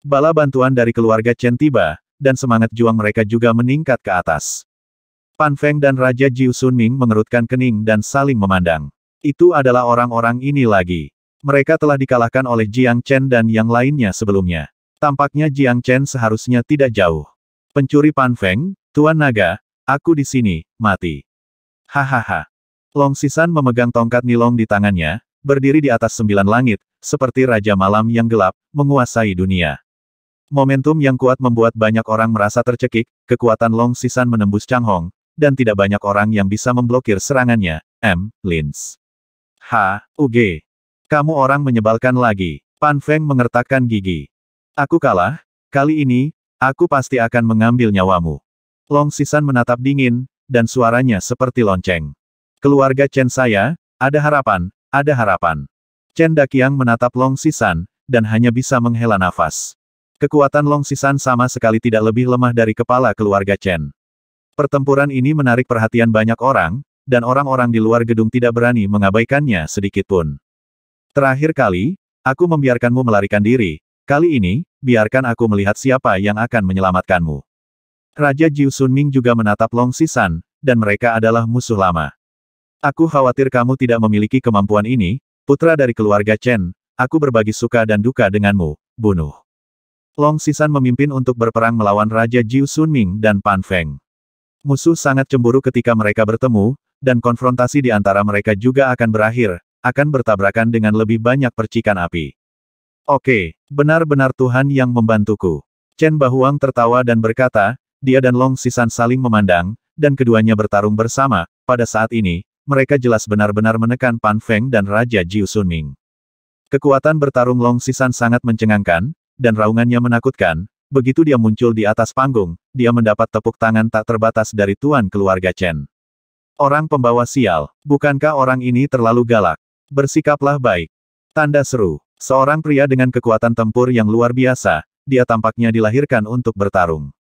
Bala bantuan dari keluarga Chen tiba, dan semangat juang mereka juga meningkat ke atas. Pan Feng dan Raja Jiu Sunming mengerutkan kening dan saling memandang. Itu adalah orang-orang ini lagi. Mereka telah dikalahkan oleh Jiang Chen dan yang lainnya sebelumnya. Tampaknya Jiang Chen seharusnya tidak jauh. Pencuri Pan Feng, Tuan Naga, aku di sini, mati. Hahaha. Long Sisan memegang tongkat nilong di tangannya, berdiri di atas sembilan langit, seperti Raja Malam yang gelap, menguasai dunia. Momentum yang kuat membuat banyak orang merasa tercekik, kekuatan Long Sisan menembus Chang Hong, dan tidak banyak orang yang bisa memblokir serangannya, M. Linz. H. U. Kamu orang menyebalkan lagi. Pan Feng mengertakkan gigi. Aku kalah, kali ini, aku pasti akan mengambil nyawamu. Long Sisan menatap dingin, dan suaranya seperti lonceng. Keluarga Chen saya, ada harapan, ada harapan. Chen Dakiang menatap Long Sisan, dan hanya bisa menghela nafas. Kekuatan Long Sisan sama sekali tidak lebih lemah dari kepala keluarga Chen. Pertempuran ini menarik perhatian banyak orang, dan orang-orang di luar gedung tidak berani mengabaikannya sedikitpun. Terakhir kali, aku membiarkanmu melarikan diri, kali ini, biarkan aku melihat siapa yang akan menyelamatkanmu. Raja Jiu Ming juga menatap Long Sisan, dan mereka adalah musuh lama. Aku khawatir kamu tidak memiliki kemampuan ini, putra dari keluarga Chen, aku berbagi suka dan duka denganmu, bunuh. Long Sisan memimpin untuk berperang melawan Raja Jiu Ming dan Pan Feng. Musuh sangat cemburu ketika mereka bertemu, dan konfrontasi di antara mereka juga akan berakhir, akan bertabrakan dengan lebih banyak percikan api. Oke, benar-benar Tuhan yang membantuku. Chen Bahuang tertawa dan berkata, dia dan Long Sisan saling memandang, dan keduanya bertarung bersama, pada saat ini, mereka jelas benar-benar menekan Pan Feng dan Raja Jiu Sunming. Kekuatan bertarung Long Sisan sangat mencengangkan, dan raungannya menakutkan, begitu dia muncul di atas panggung, dia mendapat tepuk tangan tak terbatas dari tuan keluarga Chen. Orang pembawa sial, bukankah orang ini terlalu galak? Bersikaplah baik. Tanda seru, seorang pria dengan kekuatan tempur yang luar biasa, dia tampaknya dilahirkan untuk bertarung.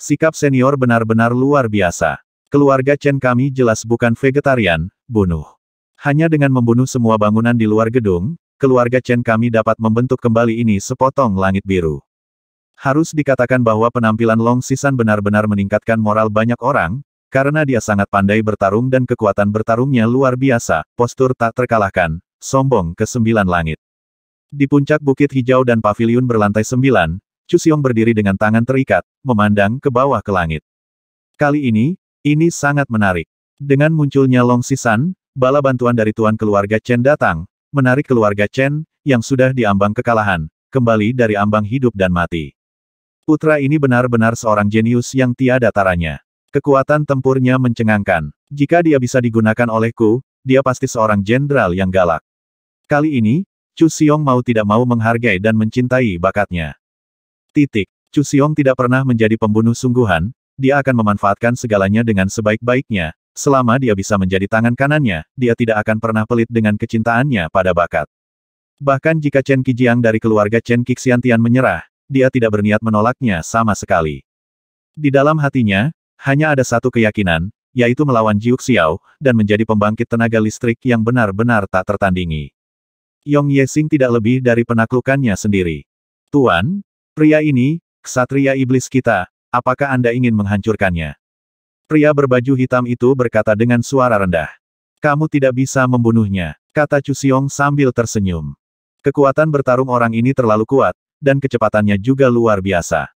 Sikap senior benar-benar luar biasa. Keluarga Chen kami jelas bukan vegetarian, bunuh. Hanya dengan membunuh semua bangunan di luar gedung, keluarga Chen kami dapat membentuk kembali ini sepotong langit biru. Harus dikatakan bahwa penampilan Long Sisan benar-benar meningkatkan moral banyak orang, karena dia sangat pandai bertarung dan kekuatan bertarungnya luar biasa, postur tak terkalahkan, sombong ke sembilan langit. Di puncak Bukit Hijau dan pavilion berlantai sembilan, Chu Xiong berdiri dengan tangan terikat, memandang ke bawah ke langit. Kali ini, ini sangat menarik. Dengan munculnya Long Sisan, bala bantuan dari tuan keluarga Chen datang, menarik keluarga Chen, yang sudah diambang kekalahan, kembali dari ambang hidup dan mati. Putra ini benar-benar seorang jenius yang tiada taranya. Kekuatan tempurnya mencengangkan. Jika dia bisa digunakan olehku, dia pasti seorang jenderal yang galak. Kali ini, Chu Xiong mau tidak mau menghargai dan mencintai bakatnya. Titik. Chu Xiong tidak pernah menjadi pembunuh sungguhan, dia akan memanfaatkan segalanya dengan sebaik-baiknya. Selama dia bisa menjadi tangan kanannya, dia tidak akan pernah pelit dengan kecintaannya pada bakat. Bahkan jika Chen Qijiang dari keluarga Chen Qixiantian menyerah, dia tidak berniat menolaknya sama sekali. Di dalam hatinya, hanya ada satu keyakinan, yaitu melawan Jiuk Xiao, dan menjadi pembangkit tenaga listrik yang benar-benar tak tertandingi. Yong Ye Sing tidak lebih dari penaklukannya sendiri. Tuan, pria ini, ksatria iblis kita, Apakah Anda ingin menghancurkannya? Pria berbaju hitam itu berkata dengan suara rendah. Kamu tidak bisa membunuhnya, kata Chu Xiong sambil tersenyum. Kekuatan bertarung orang ini terlalu kuat, dan kecepatannya juga luar biasa.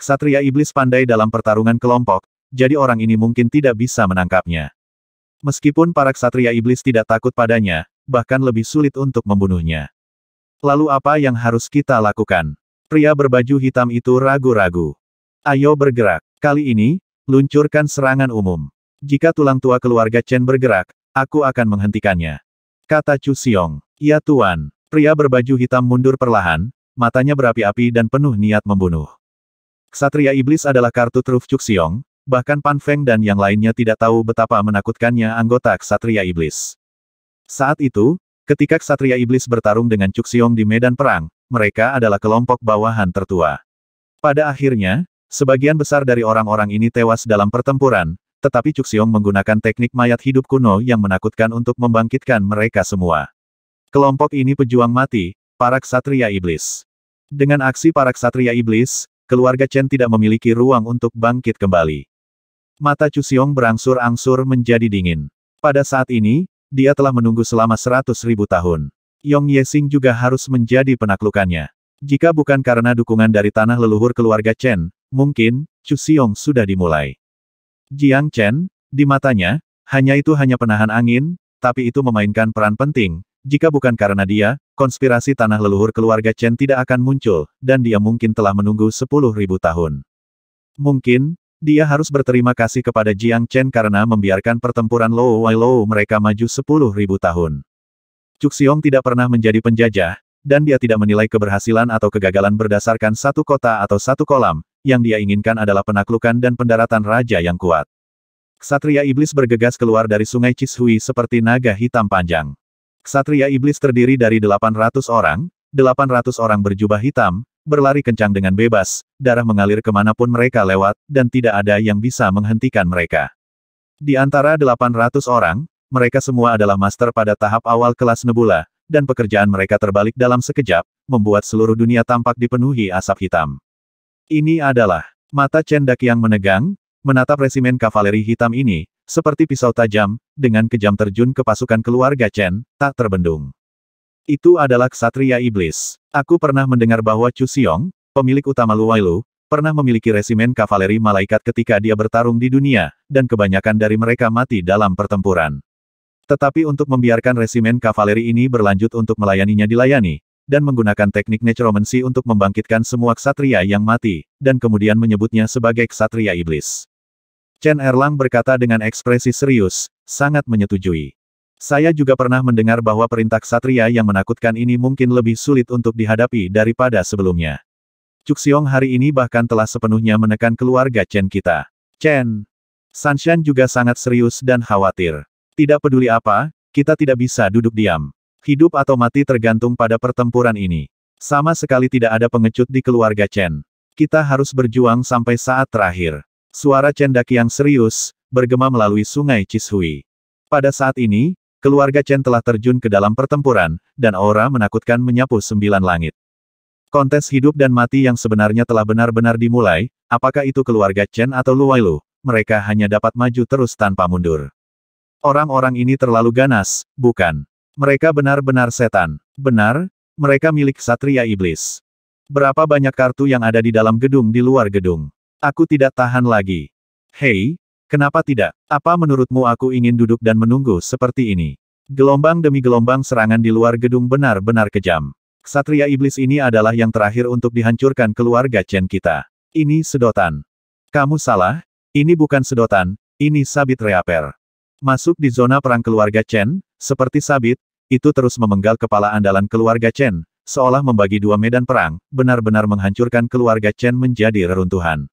Ksatria Iblis pandai dalam pertarungan kelompok, jadi orang ini mungkin tidak bisa menangkapnya. Meskipun para ksatria iblis tidak takut padanya, bahkan lebih sulit untuk membunuhnya. Lalu apa yang harus kita lakukan? Pria berbaju hitam itu ragu-ragu. Ayo bergerak. Kali ini, luncurkan serangan umum. Jika tulang tua keluarga Chen bergerak, aku akan menghentikannya. Kata Chu Xiong. Ya Tuan. Pria berbaju hitam mundur perlahan, matanya berapi-api dan penuh niat membunuh. Ksatria Iblis adalah kartu truf Chu Xiong, bahkan Pan Feng dan yang lainnya tidak tahu betapa menakutkannya anggota Ksatria Iblis. Saat itu, ketika Ksatria Iblis bertarung dengan Chu Xiong di medan perang, mereka adalah kelompok bawahan tertua. Pada akhirnya, Sebagian besar dari orang-orang ini tewas dalam pertempuran, tetapi Cuxiong menggunakan teknik mayat hidup kuno yang menakutkan untuk membangkitkan mereka semua. Kelompok ini pejuang mati, para ksatria iblis. Dengan aksi para ksatria iblis, keluarga Chen tidak memiliki ruang untuk bangkit kembali. Mata Cuxiong berangsur-angsur menjadi dingin. Pada saat ini, dia telah menunggu selama seratus ribu tahun. Yong Yesing juga harus menjadi penaklukannya. Jika bukan karena dukungan dari tanah leluhur keluarga Chen, Mungkin, Chu Xiong sudah dimulai. Jiang Chen, di matanya, hanya itu hanya penahan angin, tapi itu memainkan peran penting. Jika bukan karena dia, konspirasi tanah leluhur keluarga Chen tidak akan muncul, dan dia mungkin telah menunggu sepuluh ribu tahun. Mungkin, dia harus berterima kasih kepada Jiang Chen karena membiarkan pertempuran Lou Wai Lou mereka maju sepuluh ribu tahun. Chu Xiong tidak pernah menjadi penjajah, dan dia tidak menilai keberhasilan atau kegagalan berdasarkan satu kota atau satu kolam, yang dia inginkan adalah penaklukan dan pendaratan raja yang kuat. Ksatria Iblis bergegas keluar dari sungai Cishui seperti naga hitam panjang. Ksatria Iblis terdiri dari 800 orang, 800 orang berjubah hitam, berlari kencang dengan bebas, darah mengalir kemanapun mereka lewat, dan tidak ada yang bisa menghentikan mereka. Di antara 800 orang, mereka semua adalah master pada tahap awal kelas Nebula, dan pekerjaan mereka terbalik dalam sekejap, membuat seluruh dunia tampak dipenuhi asap hitam. Ini adalah mata cendak yang menegang, menatap resimen kavaleri hitam ini, seperti pisau tajam, dengan kejam terjun ke pasukan keluarga Chen, tak terbendung. Itu adalah ksatria iblis. Aku pernah mendengar bahwa Chu Xiong, pemilik utama Luwailu, pernah memiliki resimen kavaleri malaikat ketika dia bertarung di dunia, dan kebanyakan dari mereka mati dalam pertempuran. Tetapi untuk membiarkan resimen kavaleri ini berlanjut untuk melayaninya dilayani, dan menggunakan teknik necromancy untuk membangkitkan semua ksatria yang mati, dan kemudian menyebutnya sebagai ksatria iblis. Chen Erlang berkata dengan ekspresi serius, sangat menyetujui. Saya juga pernah mendengar bahwa perintah ksatria yang menakutkan ini mungkin lebih sulit untuk dihadapi daripada sebelumnya. Cuxiong hari ini bahkan telah sepenuhnya menekan keluarga Chen kita. Chen. Sanshan juga sangat serius dan khawatir. Tidak peduli apa, kita tidak bisa duduk diam. Hidup atau mati tergantung pada pertempuran ini. Sama sekali tidak ada pengecut di keluarga Chen. Kita harus berjuang sampai saat terakhir. Suara Chen Daki yang serius, bergema melalui sungai Cishui. Pada saat ini, keluarga Chen telah terjun ke dalam pertempuran, dan aura menakutkan menyapu sembilan langit. Kontes hidup dan mati yang sebenarnya telah benar-benar dimulai, apakah itu keluarga Chen atau Luwailu, mereka hanya dapat maju terus tanpa mundur. Orang-orang ini terlalu ganas, bukan? Mereka benar-benar setan. Benar, mereka milik Satria Iblis. Berapa banyak kartu yang ada di dalam gedung di luar gedung? Aku tidak tahan lagi. Hei, kenapa tidak? Apa menurutmu aku ingin duduk dan menunggu seperti ini? Gelombang demi gelombang serangan di luar gedung benar-benar kejam. Satria Iblis ini adalah yang terakhir untuk dihancurkan keluarga Chen kita. Ini sedotan. Kamu salah, ini bukan sedotan, ini sabit reaper. Masuk di zona perang keluarga Chen, seperti sabit, itu terus memenggal kepala andalan keluarga Chen, seolah membagi dua medan perang, benar-benar menghancurkan keluarga Chen menjadi reruntuhan.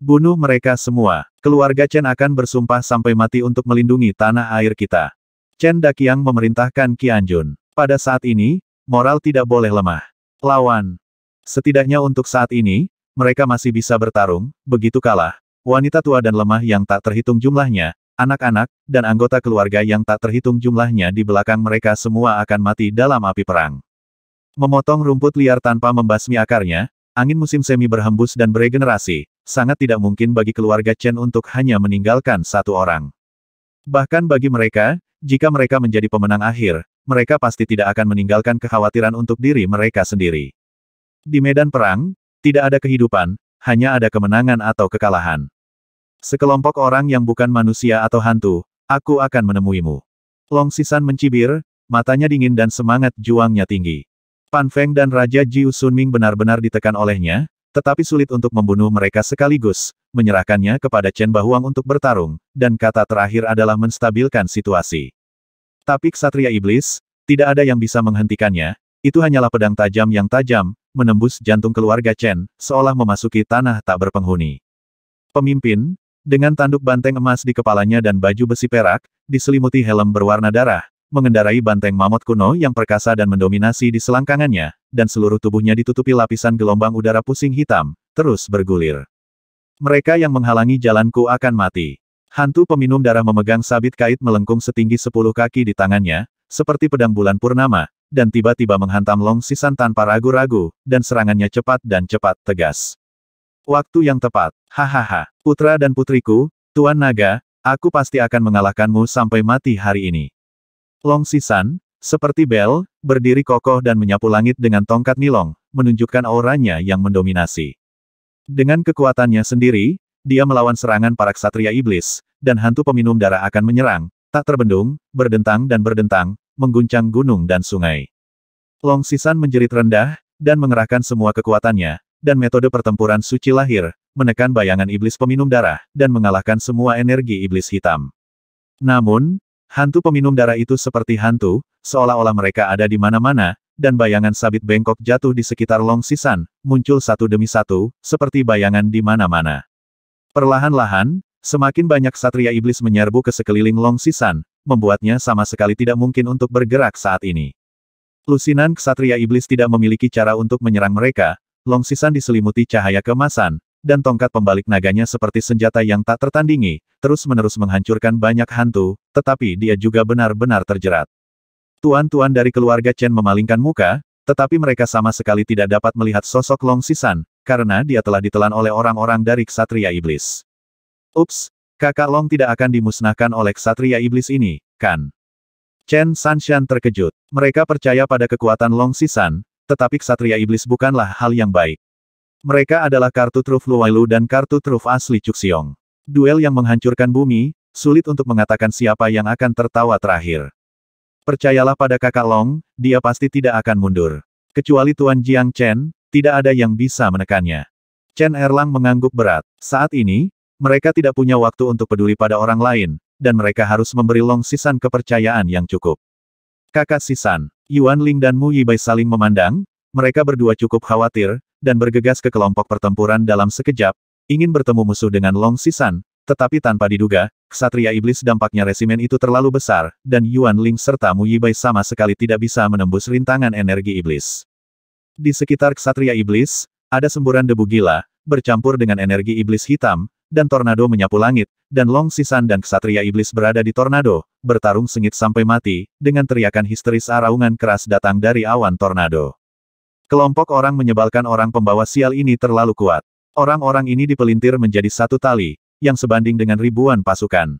Bunuh mereka semua, keluarga Chen akan bersumpah sampai mati untuk melindungi tanah air kita. Chen Dakiang memerintahkan Qianjun. Pada saat ini, moral tidak boleh lemah. Lawan. Setidaknya untuk saat ini, mereka masih bisa bertarung, begitu kalah. Wanita tua dan lemah yang tak terhitung jumlahnya, anak-anak, dan anggota keluarga yang tak terhitung jumlahnya di belakang mereka semua akan mati dalam api perang. Memotong rumput liar tanpa membasmi akarnya, angin musim semi berhembus dan beregenerasi, sangat tidak mungkin bagi keluarga Chen untuk hanya meninggalkan satu orang. Bahkan bagi mereka, jika mereka menjadi pemenang akhir, mereka pasti tidak akan meninggalkan kekhawatiran untuk diri mereka sendiri. Di medan perang, tidak ada kehidupan, hanya ada kemenangan atau kekalahan. Sekelompok orang yang bukan manusia atau hantu, aku akan menemuimu. Long Sisan mencibir, matanya dingin dan semangat juangnya tinggi. Pan Feng dan Raja Jiu Sunming benar-benar ditekan olehnya, tetapi sulit untuk membunuh mereka sekaligus, menyerahkannya kepada Chen Bahuang untuk bertarung, dan kata terakhir adalah menstabilkan situasi. Tapi Ksatria Iblis, tidak ada yang bisa menghentikannya, itu hanyalah pedang tajam yang tajam, menembus jantung keluarga Chen, seolah memasuki tanah tak berpenghuni. Pemimpin, dengan tanduk banteng emas di kepalanya dan baju besi perak, diselimuti helm berwarna darah, mengendarai banteng mamut kuno yang perkasa dan mendominasi di selangkangannya, dan seluruh tubuhnya ditutupi lapisan gelombang udara pusing hitam, terus bergulir. Mereka yang menghalangi jalanku akan mati. Hantu peminum darah memegang sabit kait melengkung setinggi sepuluh kaki di tangannya, seperti pedang bulan purnama, dan tiba-tiba menghantam Long Sisan tanpa ragu-ragu, dan serangannya cepat dan cepat tegas. Waktu yang tepat. Hahaha. Putra dan putriku, Tuan Naga, aku pasti akan mengalahkanmu sampai mati hari ini. Long Sisan, seperti bel, berdiri kokoh dan menyapu langit dengan tongkat nilong, menunjukkan auranya yang mendominasi. Dengan kekuatannya sendiri, dia melawan serangan para ksatria iblis, dan hantu peminum darah akan menyerang, tak terbendung, berdentang dan berdentang, mengguncang gunung dan sungai. Long Sisan menjerit rendah, dan mengerahkan semua kekuatannya, dan metode pertempuran suci lahir, menekan bayangan iblis peminum darah, dan mengalahkan semua energi iblis hitam. Namun, hantu peminum darah itu seperti hantu, seolah-olah mereka ada di mana-mana, dan bayangan sabit bengkok jatuh di sekitar Long Sisan, muncul satu demi satu, seperti bayangan di mana-mana. Perlahan-lahan, semakin banyak satria iblis menyerbu ke sekeliling Long Sisan, membuatnya sama sekali tidak mungkin untuk bergerak saat ini. Lusinan ksatria iblis tidak memiliki cara untuk menyerang mereka, Long Sisan diselimuti cahaya kemasan, dan tongkat pembalik naganya seperti senjata yang tak tertandingi, terus-menerus menghancurkan banyak hantu, tetapi dia juga benar-benar terjerat. Tuan-tuan dari keluarga Chen memalingkan muka, tetapi mereka sama sekali tidak dapat melihat sosok Long Sisan karena dia telah ditelan oleh orang-orang dari Ksatria Iblis. Ups, kakak Long tidak akan dimusnahkan oleh Ksatria Iblis ini, kan? Chen Sanshan terkejut. Mereka percaya pada kekuatan Long Sisan, tetapi Ksatria Iblis bukanlah hal yang baik. Mereka adalah kartu truf Luwailu dan kartu truf asli Cuxiong. Duel yang menghancurkan bumi, sulit untuk mengatakan siapa yang akan tertawa terakhir. Percayalah pada kakak Long, dia pasti tidak akan mundur. Kecuali Tuan Jiang Chen, tidak ada yang bisa menekannya. Chen Erlang mengangguk berat. Saat ini, mereka tidak punya waktu untuk peduli pada orang lain, dan mereka harus memberi Long Sisan kepercayaan yang cukup. Kakak Sisan, Yuan Ling dan Mu Yibai saling memandang, mereka berdua cukup khawatir, dan bergegas ke kelompok pertempuran dalam sekejap, ingin bertemu musuh dengan Long Sisan, tetapi tanpa diduga, Ksatria Iblis dampaknya resimen itu terlalu besar, dan Yuan Ling serta Mu Yibai sama sekali tidak bisa menembus rintangan energi iblis. Di sekitar Ksatria Iblis, ada semburan debu gila, bercampur dengan energi iblis hitam, dan tornado menyapu langit, dan Long Sisan dan ksatria Iblis berada di tornado, bertarung sengit sampai mati, dengan teriakan histeris araungan keras datang dari awan tornado. Kelompok orang menyebalkan orang pembawa sial ini terlalu kuat. Orang-orang ini dipelintir menjadi satu tali, yang sebanding dengan ribuan pasukan.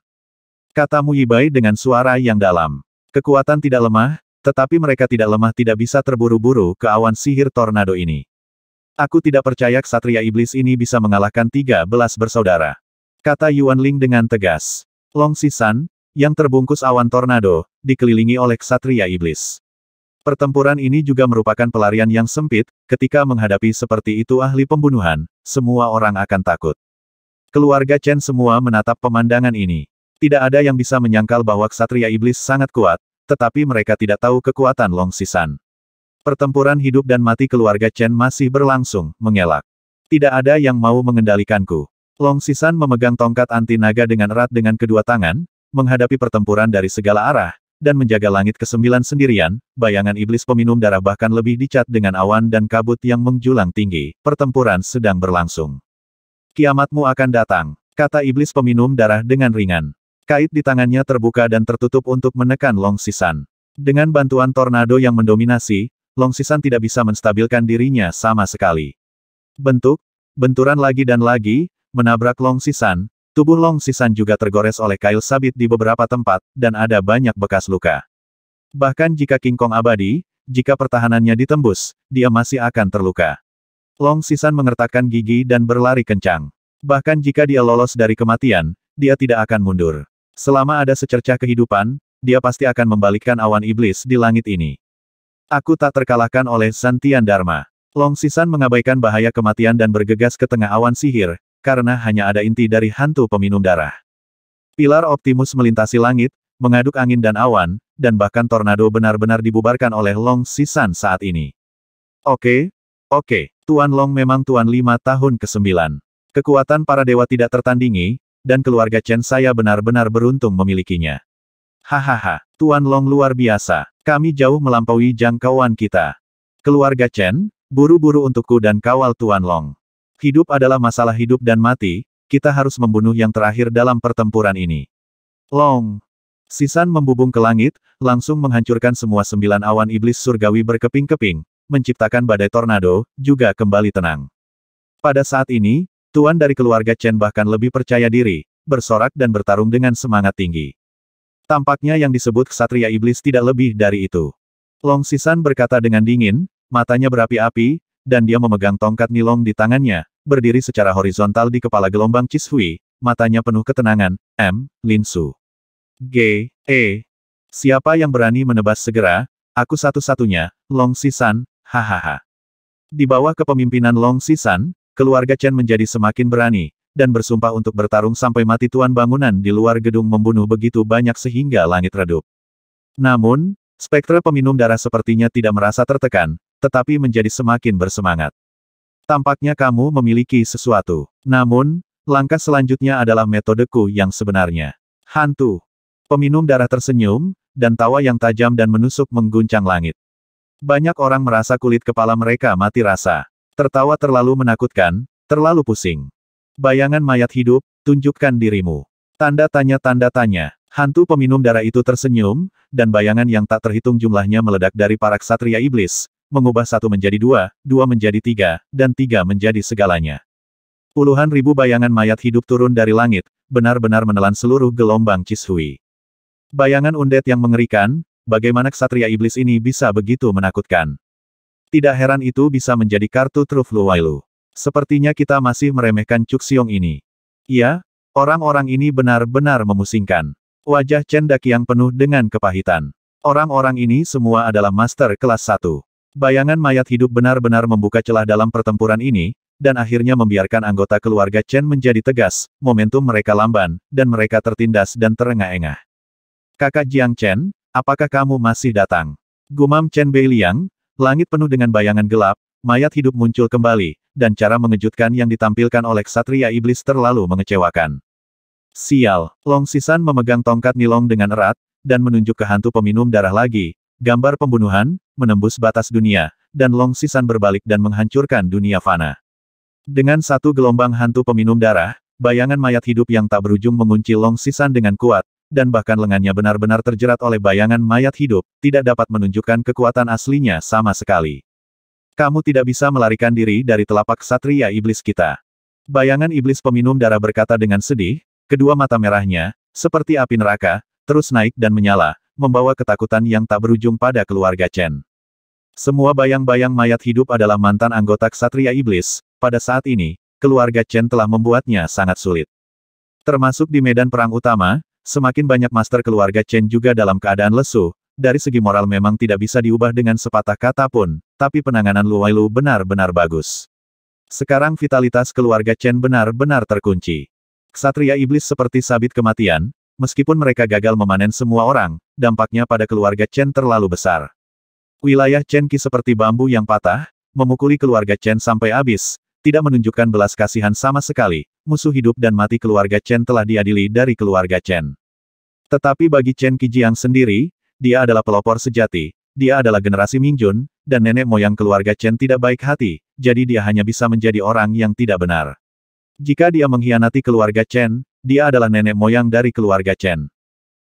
Kata Muyibai dengan suara yang dalam. Kekuatan tidak lemah, tetapi mereka tidak lemah tidak bisa terburu-buru ke awan sihir tornado ini. Aku tidak percaya ksatria iblis ini bisa mengalahkan tiga belas bersaudara. Kata Yuan Ling dengan tegas. Long Sisan, yang terbungkus awan tornado, dikelilingi oleh ksatria iblis. Pertempuran ini juga merupakan pelarian yang sempit, ketika menghadapi seperti itu ahli pembunuhan, semua orang akan takut. Keluarga Chen semua menatap pemandangan ini. Tidak ada yang bisa menyangkal bahwa ksatria iblis sangat kuat, tetapi mereka tidak tahu kekuatan Long Sisan. Pertempuran hidup dan mati keluarga Chen masih berlangsung, mengelak. Tidak ada yang mau mengendalikanku. Long Sisan memegang tongkat anti naga dengan erat dengan kedua tangan, menghadapi pertempuran dari segala arah, dan menjaga langit kesembilan sendirian, bayangan iblis peminum darah bahkan lebih dicat dengan awan dan kabut yang menjulang tinggi, pertempuran sedang berlangsung. Kiamatmu akan datang, kata iblis peminum darah dengan ringan. Kait di tangannya terbuka dan tertutup untuk menekan Long Sisan. Dengan bantuan tornado yang mendominasi, Long Sisan tidak bisa menstabilkan dirinya sama sekali. Bentuk, benturan lagi dan lagi, menabrak Long Sisan. tubuh Long Sisan juga tergores oleh kail sabit di beberapa tempat, dan ada banyak bekas luka. Bahkan jika King Kong abadi, jika pertahanannya ditembus, dia masih akan terluka. Long Sisan mengertakkan gigi dan berlari kencang. Bahkan jika dia lolos dari kematian, dia tidak akan mundur. Selama ada secercah kehidupan, dia pasti akan membalikkan awan iblis di langit ini. Aku tak terkalahkan oleh Santian Dharma. Long Sisan mengabaikan bahaya kematian dan bergegas ke tengah awan sihir, karena hanya ada inti dari hantu peminum darah. Pilar Optimus melintasi langit, mengaduk angin dan awan, dan bahkan tornado benar-benar dibubarkan oleh Long Sisan saat ini. Oke, oke, Tuan Long memang Tuan lima tahun ke-9. Kekuatan para dewa tidak tertandingi, dan keluarga Chen saya benar-benar beruntung memilikinya. Hahaha, Tuan Long luar biasa. Kami jauh melampaui jangkauan kita. Keluarga Chen, buru-buru untukku dan kawal Tuan Long. Hidup adalah masalah hidup dan mati, kita harus membunuh yang terakhir dalam pertempuran ini. Long. Sisan membubung ke langit, langsung menghancurkan semua sembilan awan iblis surgawi berkeping-keping, menciptakan badai tornado, juga kembali tenang. Pada saat ini, Tuan dari keluarga Chen bahkan lebih percaya diri, bersorak dan bertarung dengan semangat tinggi. Tampaknya yang disebut ksatria iblis tidak lebih dari itu. Long Sisan berkata dengan dingin, matanya berapi-api, dan dia memegang tongkat nilong di tangannya, berdiri secara horizontal di kepala gelombang Cishui, matanya penuh ketenangan, M. Lin Su. G. E. Siapa yang berani menebas segera? Aku satu-satunya, Long Sisan, hahaha. Di bawah kepemimpinan Long Sisan, keluarga Chen menjadi semakin berani, dan bersumpah untuk bertarung sampai mati tuan bangunan di luar gedung membunuh begitu banyak sehingga langit redup. Namun, spektra peminum darah sepertinya tidak merasa tertekan, tetapi menjadi semakin bersemangat. Tampaknya kamu memiliki sesuatu. Namun, langkah selanjutnya adalah metodeku yang sebenarnya. Hantu. Peminum darah tersenyum, dan tawa yang tajam dan menusuk mengguncang langit. Banyak orang merasa kulit kepala mereka mati rasa. Tertawa terlalu menakutkan, terlalu pusing. Bayangan mayat hidup, tunjukkan dirimu. Tanda tanya tanda tanya. Hantu peminum darah itu tersenyum, dan bayangan yang tak terhitung jumlahnya meledak dari para ksatria iblis, mengubah satu menjadi dua, dua menjadi tiga, dan tiga menjadi segalanya. Puluhan ribu bayangan mayat hidup turun dari langit, benar-benar menelan seluruh gelombang Cishui. Bayangan undet yang mengerikan, bagaimana ksatria iblis ini bisa begitu menakutkan. Tidak heran itu bisa menjadi kartu truf Luwailu. Sepertinya kita masih meremehkan Cuk Siong ini. Iya, orang-orang ini benar-benar memusingkan. Wajah Chen Dakiang penuh dengan kepahitan. Orang-orang ini semua adalah master kelas 1. Bayangan mayat hidup benar-benar membuka celah dalam pertempuran ini, dan akhirnya membiarkan anggota keluarga Chen menjadi tegas, momentum mereka lamban, dan mereka tertindas dan terengah-engah. Kakak Jiang Chen, apakah kamu masih datang? Gumam Chen Bei Liang, langit penuh dengan bayangan gelap, mayat hidup muncul kembali, dan cara mengejutkan yang ditampilkan oleh Satria Iblis terlalu mengecewakan. Sial, Long Sisan memegang tongkat nilong dengan erat, dan menunjuk ke hantu peminum darah lagi, gambar pembunuhan, menembus batas dunia, dan Long Sisan berbalik dan menghancurkan dunia fana. Dengan satu gelombang hantu peminum darah, bayangan mayat hidup yang tak berujung mengunci Long Sisan dengan kuat, dan bahkan lengannya benar-benar terjerat oleh bayangan mayat hidup, tidak dapat menunjukkan kekuatan aslinya sama sekali. Kamu tidak bisa melarikan diri dari telapak satria iblis kita. Bayangan iblis peminum darah berkata dengan sedih, kedua mata merahnya, seperti api neraka, terus naik dan menyala, membawa ketakutan yang tak berujung pada keluarga Chen. Semua bayang-bayang mayat hidup adalah mantan anggota Ksatria Iblis, pada saat ini, keluarga Chen telah membuatnya sangat sulit. Termasuk di medan perang utama, semakin banyak master keluarga Chen juga dalam keadaan lesu, dari segi moral memang tidak bisa diubah dengan sepatah kata pun, tapi penanganan Luwailu benar-benar bagus. Sekarang vitalitas keluarga Chen benar-benar terkunci. Ksatria iblis seperti sabit kematian, meskipun mereka gagal memanen semua orang, dampaknya pada keluarga Chen terlalu besar. Wilayah Chen Qi seperti bambu yang patah, memukuli keluarga Chen sampai habis, tidak menunjukkan belas kasihan sama sekali, musuh hidup dan mati keluarga Chen telah diadili dari keluarga Chen. Tetapi bagi Chen Qijiang sendiri, dia adalah pelopor sejati, dia adalah generasi Mingjun, dan nenek moyang keluarga Chen tidak baik hati, jadi dia hanya bisa menjadi orang yang tidak benar. Jika dia mengkhianati keluarga Chen, dia adalah nenek moyang dari keluarga Chen.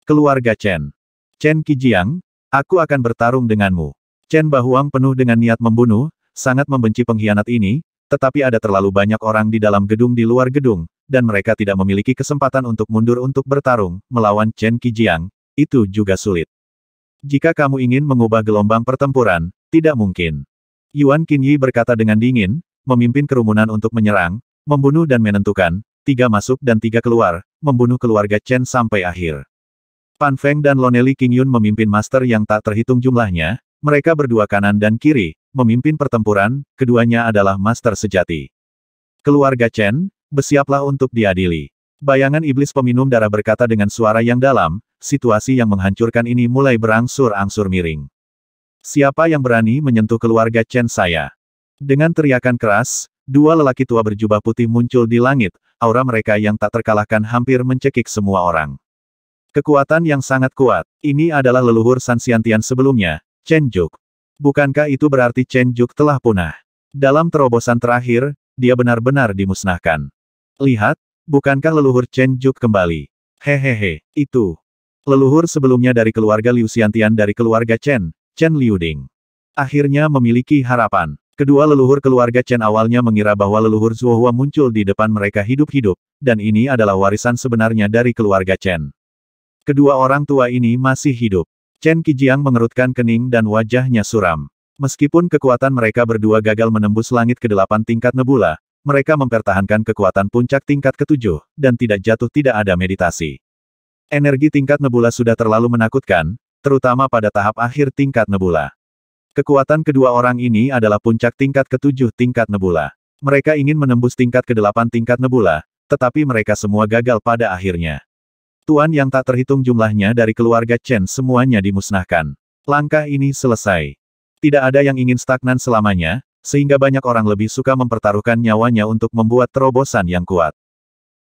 Keluarga Chen. Chen Qijiang, aku akan bertarung denganmu. Chen Bahuang penuh dengan niat membunuh, sangat membenci pengkhianat ini, tetapi ada terlalu banyak orang di dalam gedung di luar gedung, dan mereka tidak memiliki kesempatan untuk mundur untuk bertarung, melawan Chen Qijiang, itu juga sulit. Jika kamu ingin mengubah gelombang pertempuran, tidak mungkin. Yuan Qin Yi berkata dengan dingin, memimpin kerumunan untuk menyerang, membunuh dan menentukan, tiga masuk dan tiga keluar, membunuh keluarga Chen sampai akhir. Pan Feng dan Loneli King Yun memimpin master yang tak terhitung jumlahnya, mereka berdua kanan dan kiri, memimpin pertempuran, keduanya adalah master sejati. Keluarga Chen, bersiaplah untuk diadili. Bayangan iblis peminum darah berkata dengan suara yang dalam, situasi yang menghancurkan ini mulai berangsur-angsur miring. Siapa yang berani menyentuh keluarga Chen saya? Dengan teriakan keras, dua lelaki tua berjubah putih muncul di langit, aura mereka yang tak terkalahkan hampir mencekik semua orang. Kekuatan yang sangat kuat, ini adalah leluhur San Siantian sebelumnya, Chen Juk. Bukankah itu berarti Chen Juk telah punah? Dalam terobosan terakhir, dia benar-benar dimusnahkan. Lihat, bukankah leluhur Chen Juk kembali? Hehehe, itu. Leluhur sebelumnya dari keluarga Liu Siantian dari keluarga Chen, Chen Liuding. Akhirnya memiliki harapan. Kedua leluhur keluarga Chen awalnya mengira bahwa leluhur Zhuohua muncul di depan mereka hidup-hidup, dan ini adalah warisan sebenarnya dari keluarga Chen. Kedua orang tua ini masih hidup. Chen Qijiang mengerutkan kening dan wajahnya suram. Meskipun kekuatan mereka berdua gagal menembus langit ke delapan tingkat nebula, mereka mempertahankan kekuatan puncak tingkat ketujuh, dan tidak jatuh tidak ada meditasi. Energi tingkat nebula sudah terlalu menakutkan, terutama pada tahap akhir tingkat nebula. Kekuatan kedua orang ini adalah puncak tingkat ketujuh tingkat nebula. Mereka ingin menembus tingkat kedelapan tingkat nebula, tetapi mereka semua gagal pada akhirnya. Tuan yang tak terhitung jumlahnya dari keluarga Chen semuanya dimusnahkan. Langkah ini selesai. Tidak ada yang ingin stagnan selamanya, sehingga banyak orang lebih suka mempertaruhkan nyawanya untuk membuat terobosan yang kuat.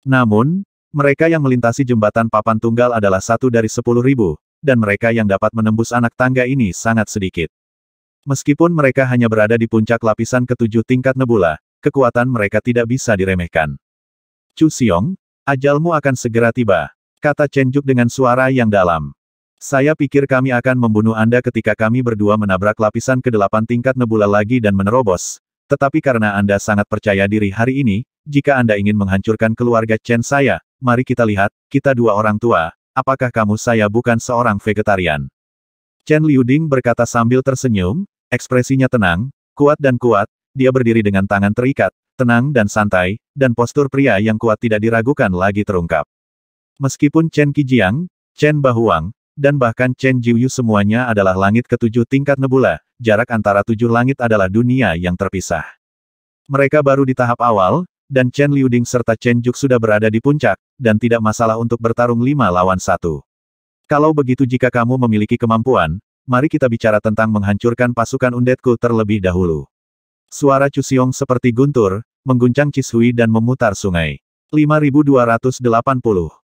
Namun, mereka yang melintasi jembatan papan tunggal adalah satu dari sepuluh ribu, dan mereka yang dapat menembus anak tangga ini sangat sedikit. Meskipun mereka hanya berada di puncak lapisan ketujuh tingkat nebula, kekuatan mereka tidak bisa diremehkan. Chu Xiong, ajalmu akan segera tiba, kata Chen Juk dengan suara yang dalam. Saya pikir kami akan membunuh Anda ketika kami berdua menabrak lapisan ke delapan tingkat nebula lagi dan menerobos, tetapi karena Anda sangat percaya diri hari ini, jika Anda ingin menghancurkan keluarga Chen saya, mari kita lihat, kita dua orang tua, apakah kamu saya bukan seorang vegetarian? Chen Liuding berkata sambil tersenyum, ekspresinya tenang, kuat dan kuat, dia berdiri dengan tangan terikat, tenang dan santai, dan postur pria yang kuat tidak diragukan lagi terungkap. Meskipun Chen Qijiang, Chen Bahuang, dan bahkan Chen Jiuyu semuanya adalah langit ketujuh tingkat nebula, jarak antara tujuh langit adalah dunia yang terpisah. Mereka baru di tahap awal, dan Chen Liuding serta Chen Juk sudah berada di puncak, dan tidak masalah untuk bertarung lima lawan satu. Kalau begitu jika kamu memiliki kemampuan, mari kita bicara tentang menghancurkan pasukan undetku terlebih dahulu. Suara Cusiong seperti guntur, mengguncang Cishui dan memutar sungai. 5280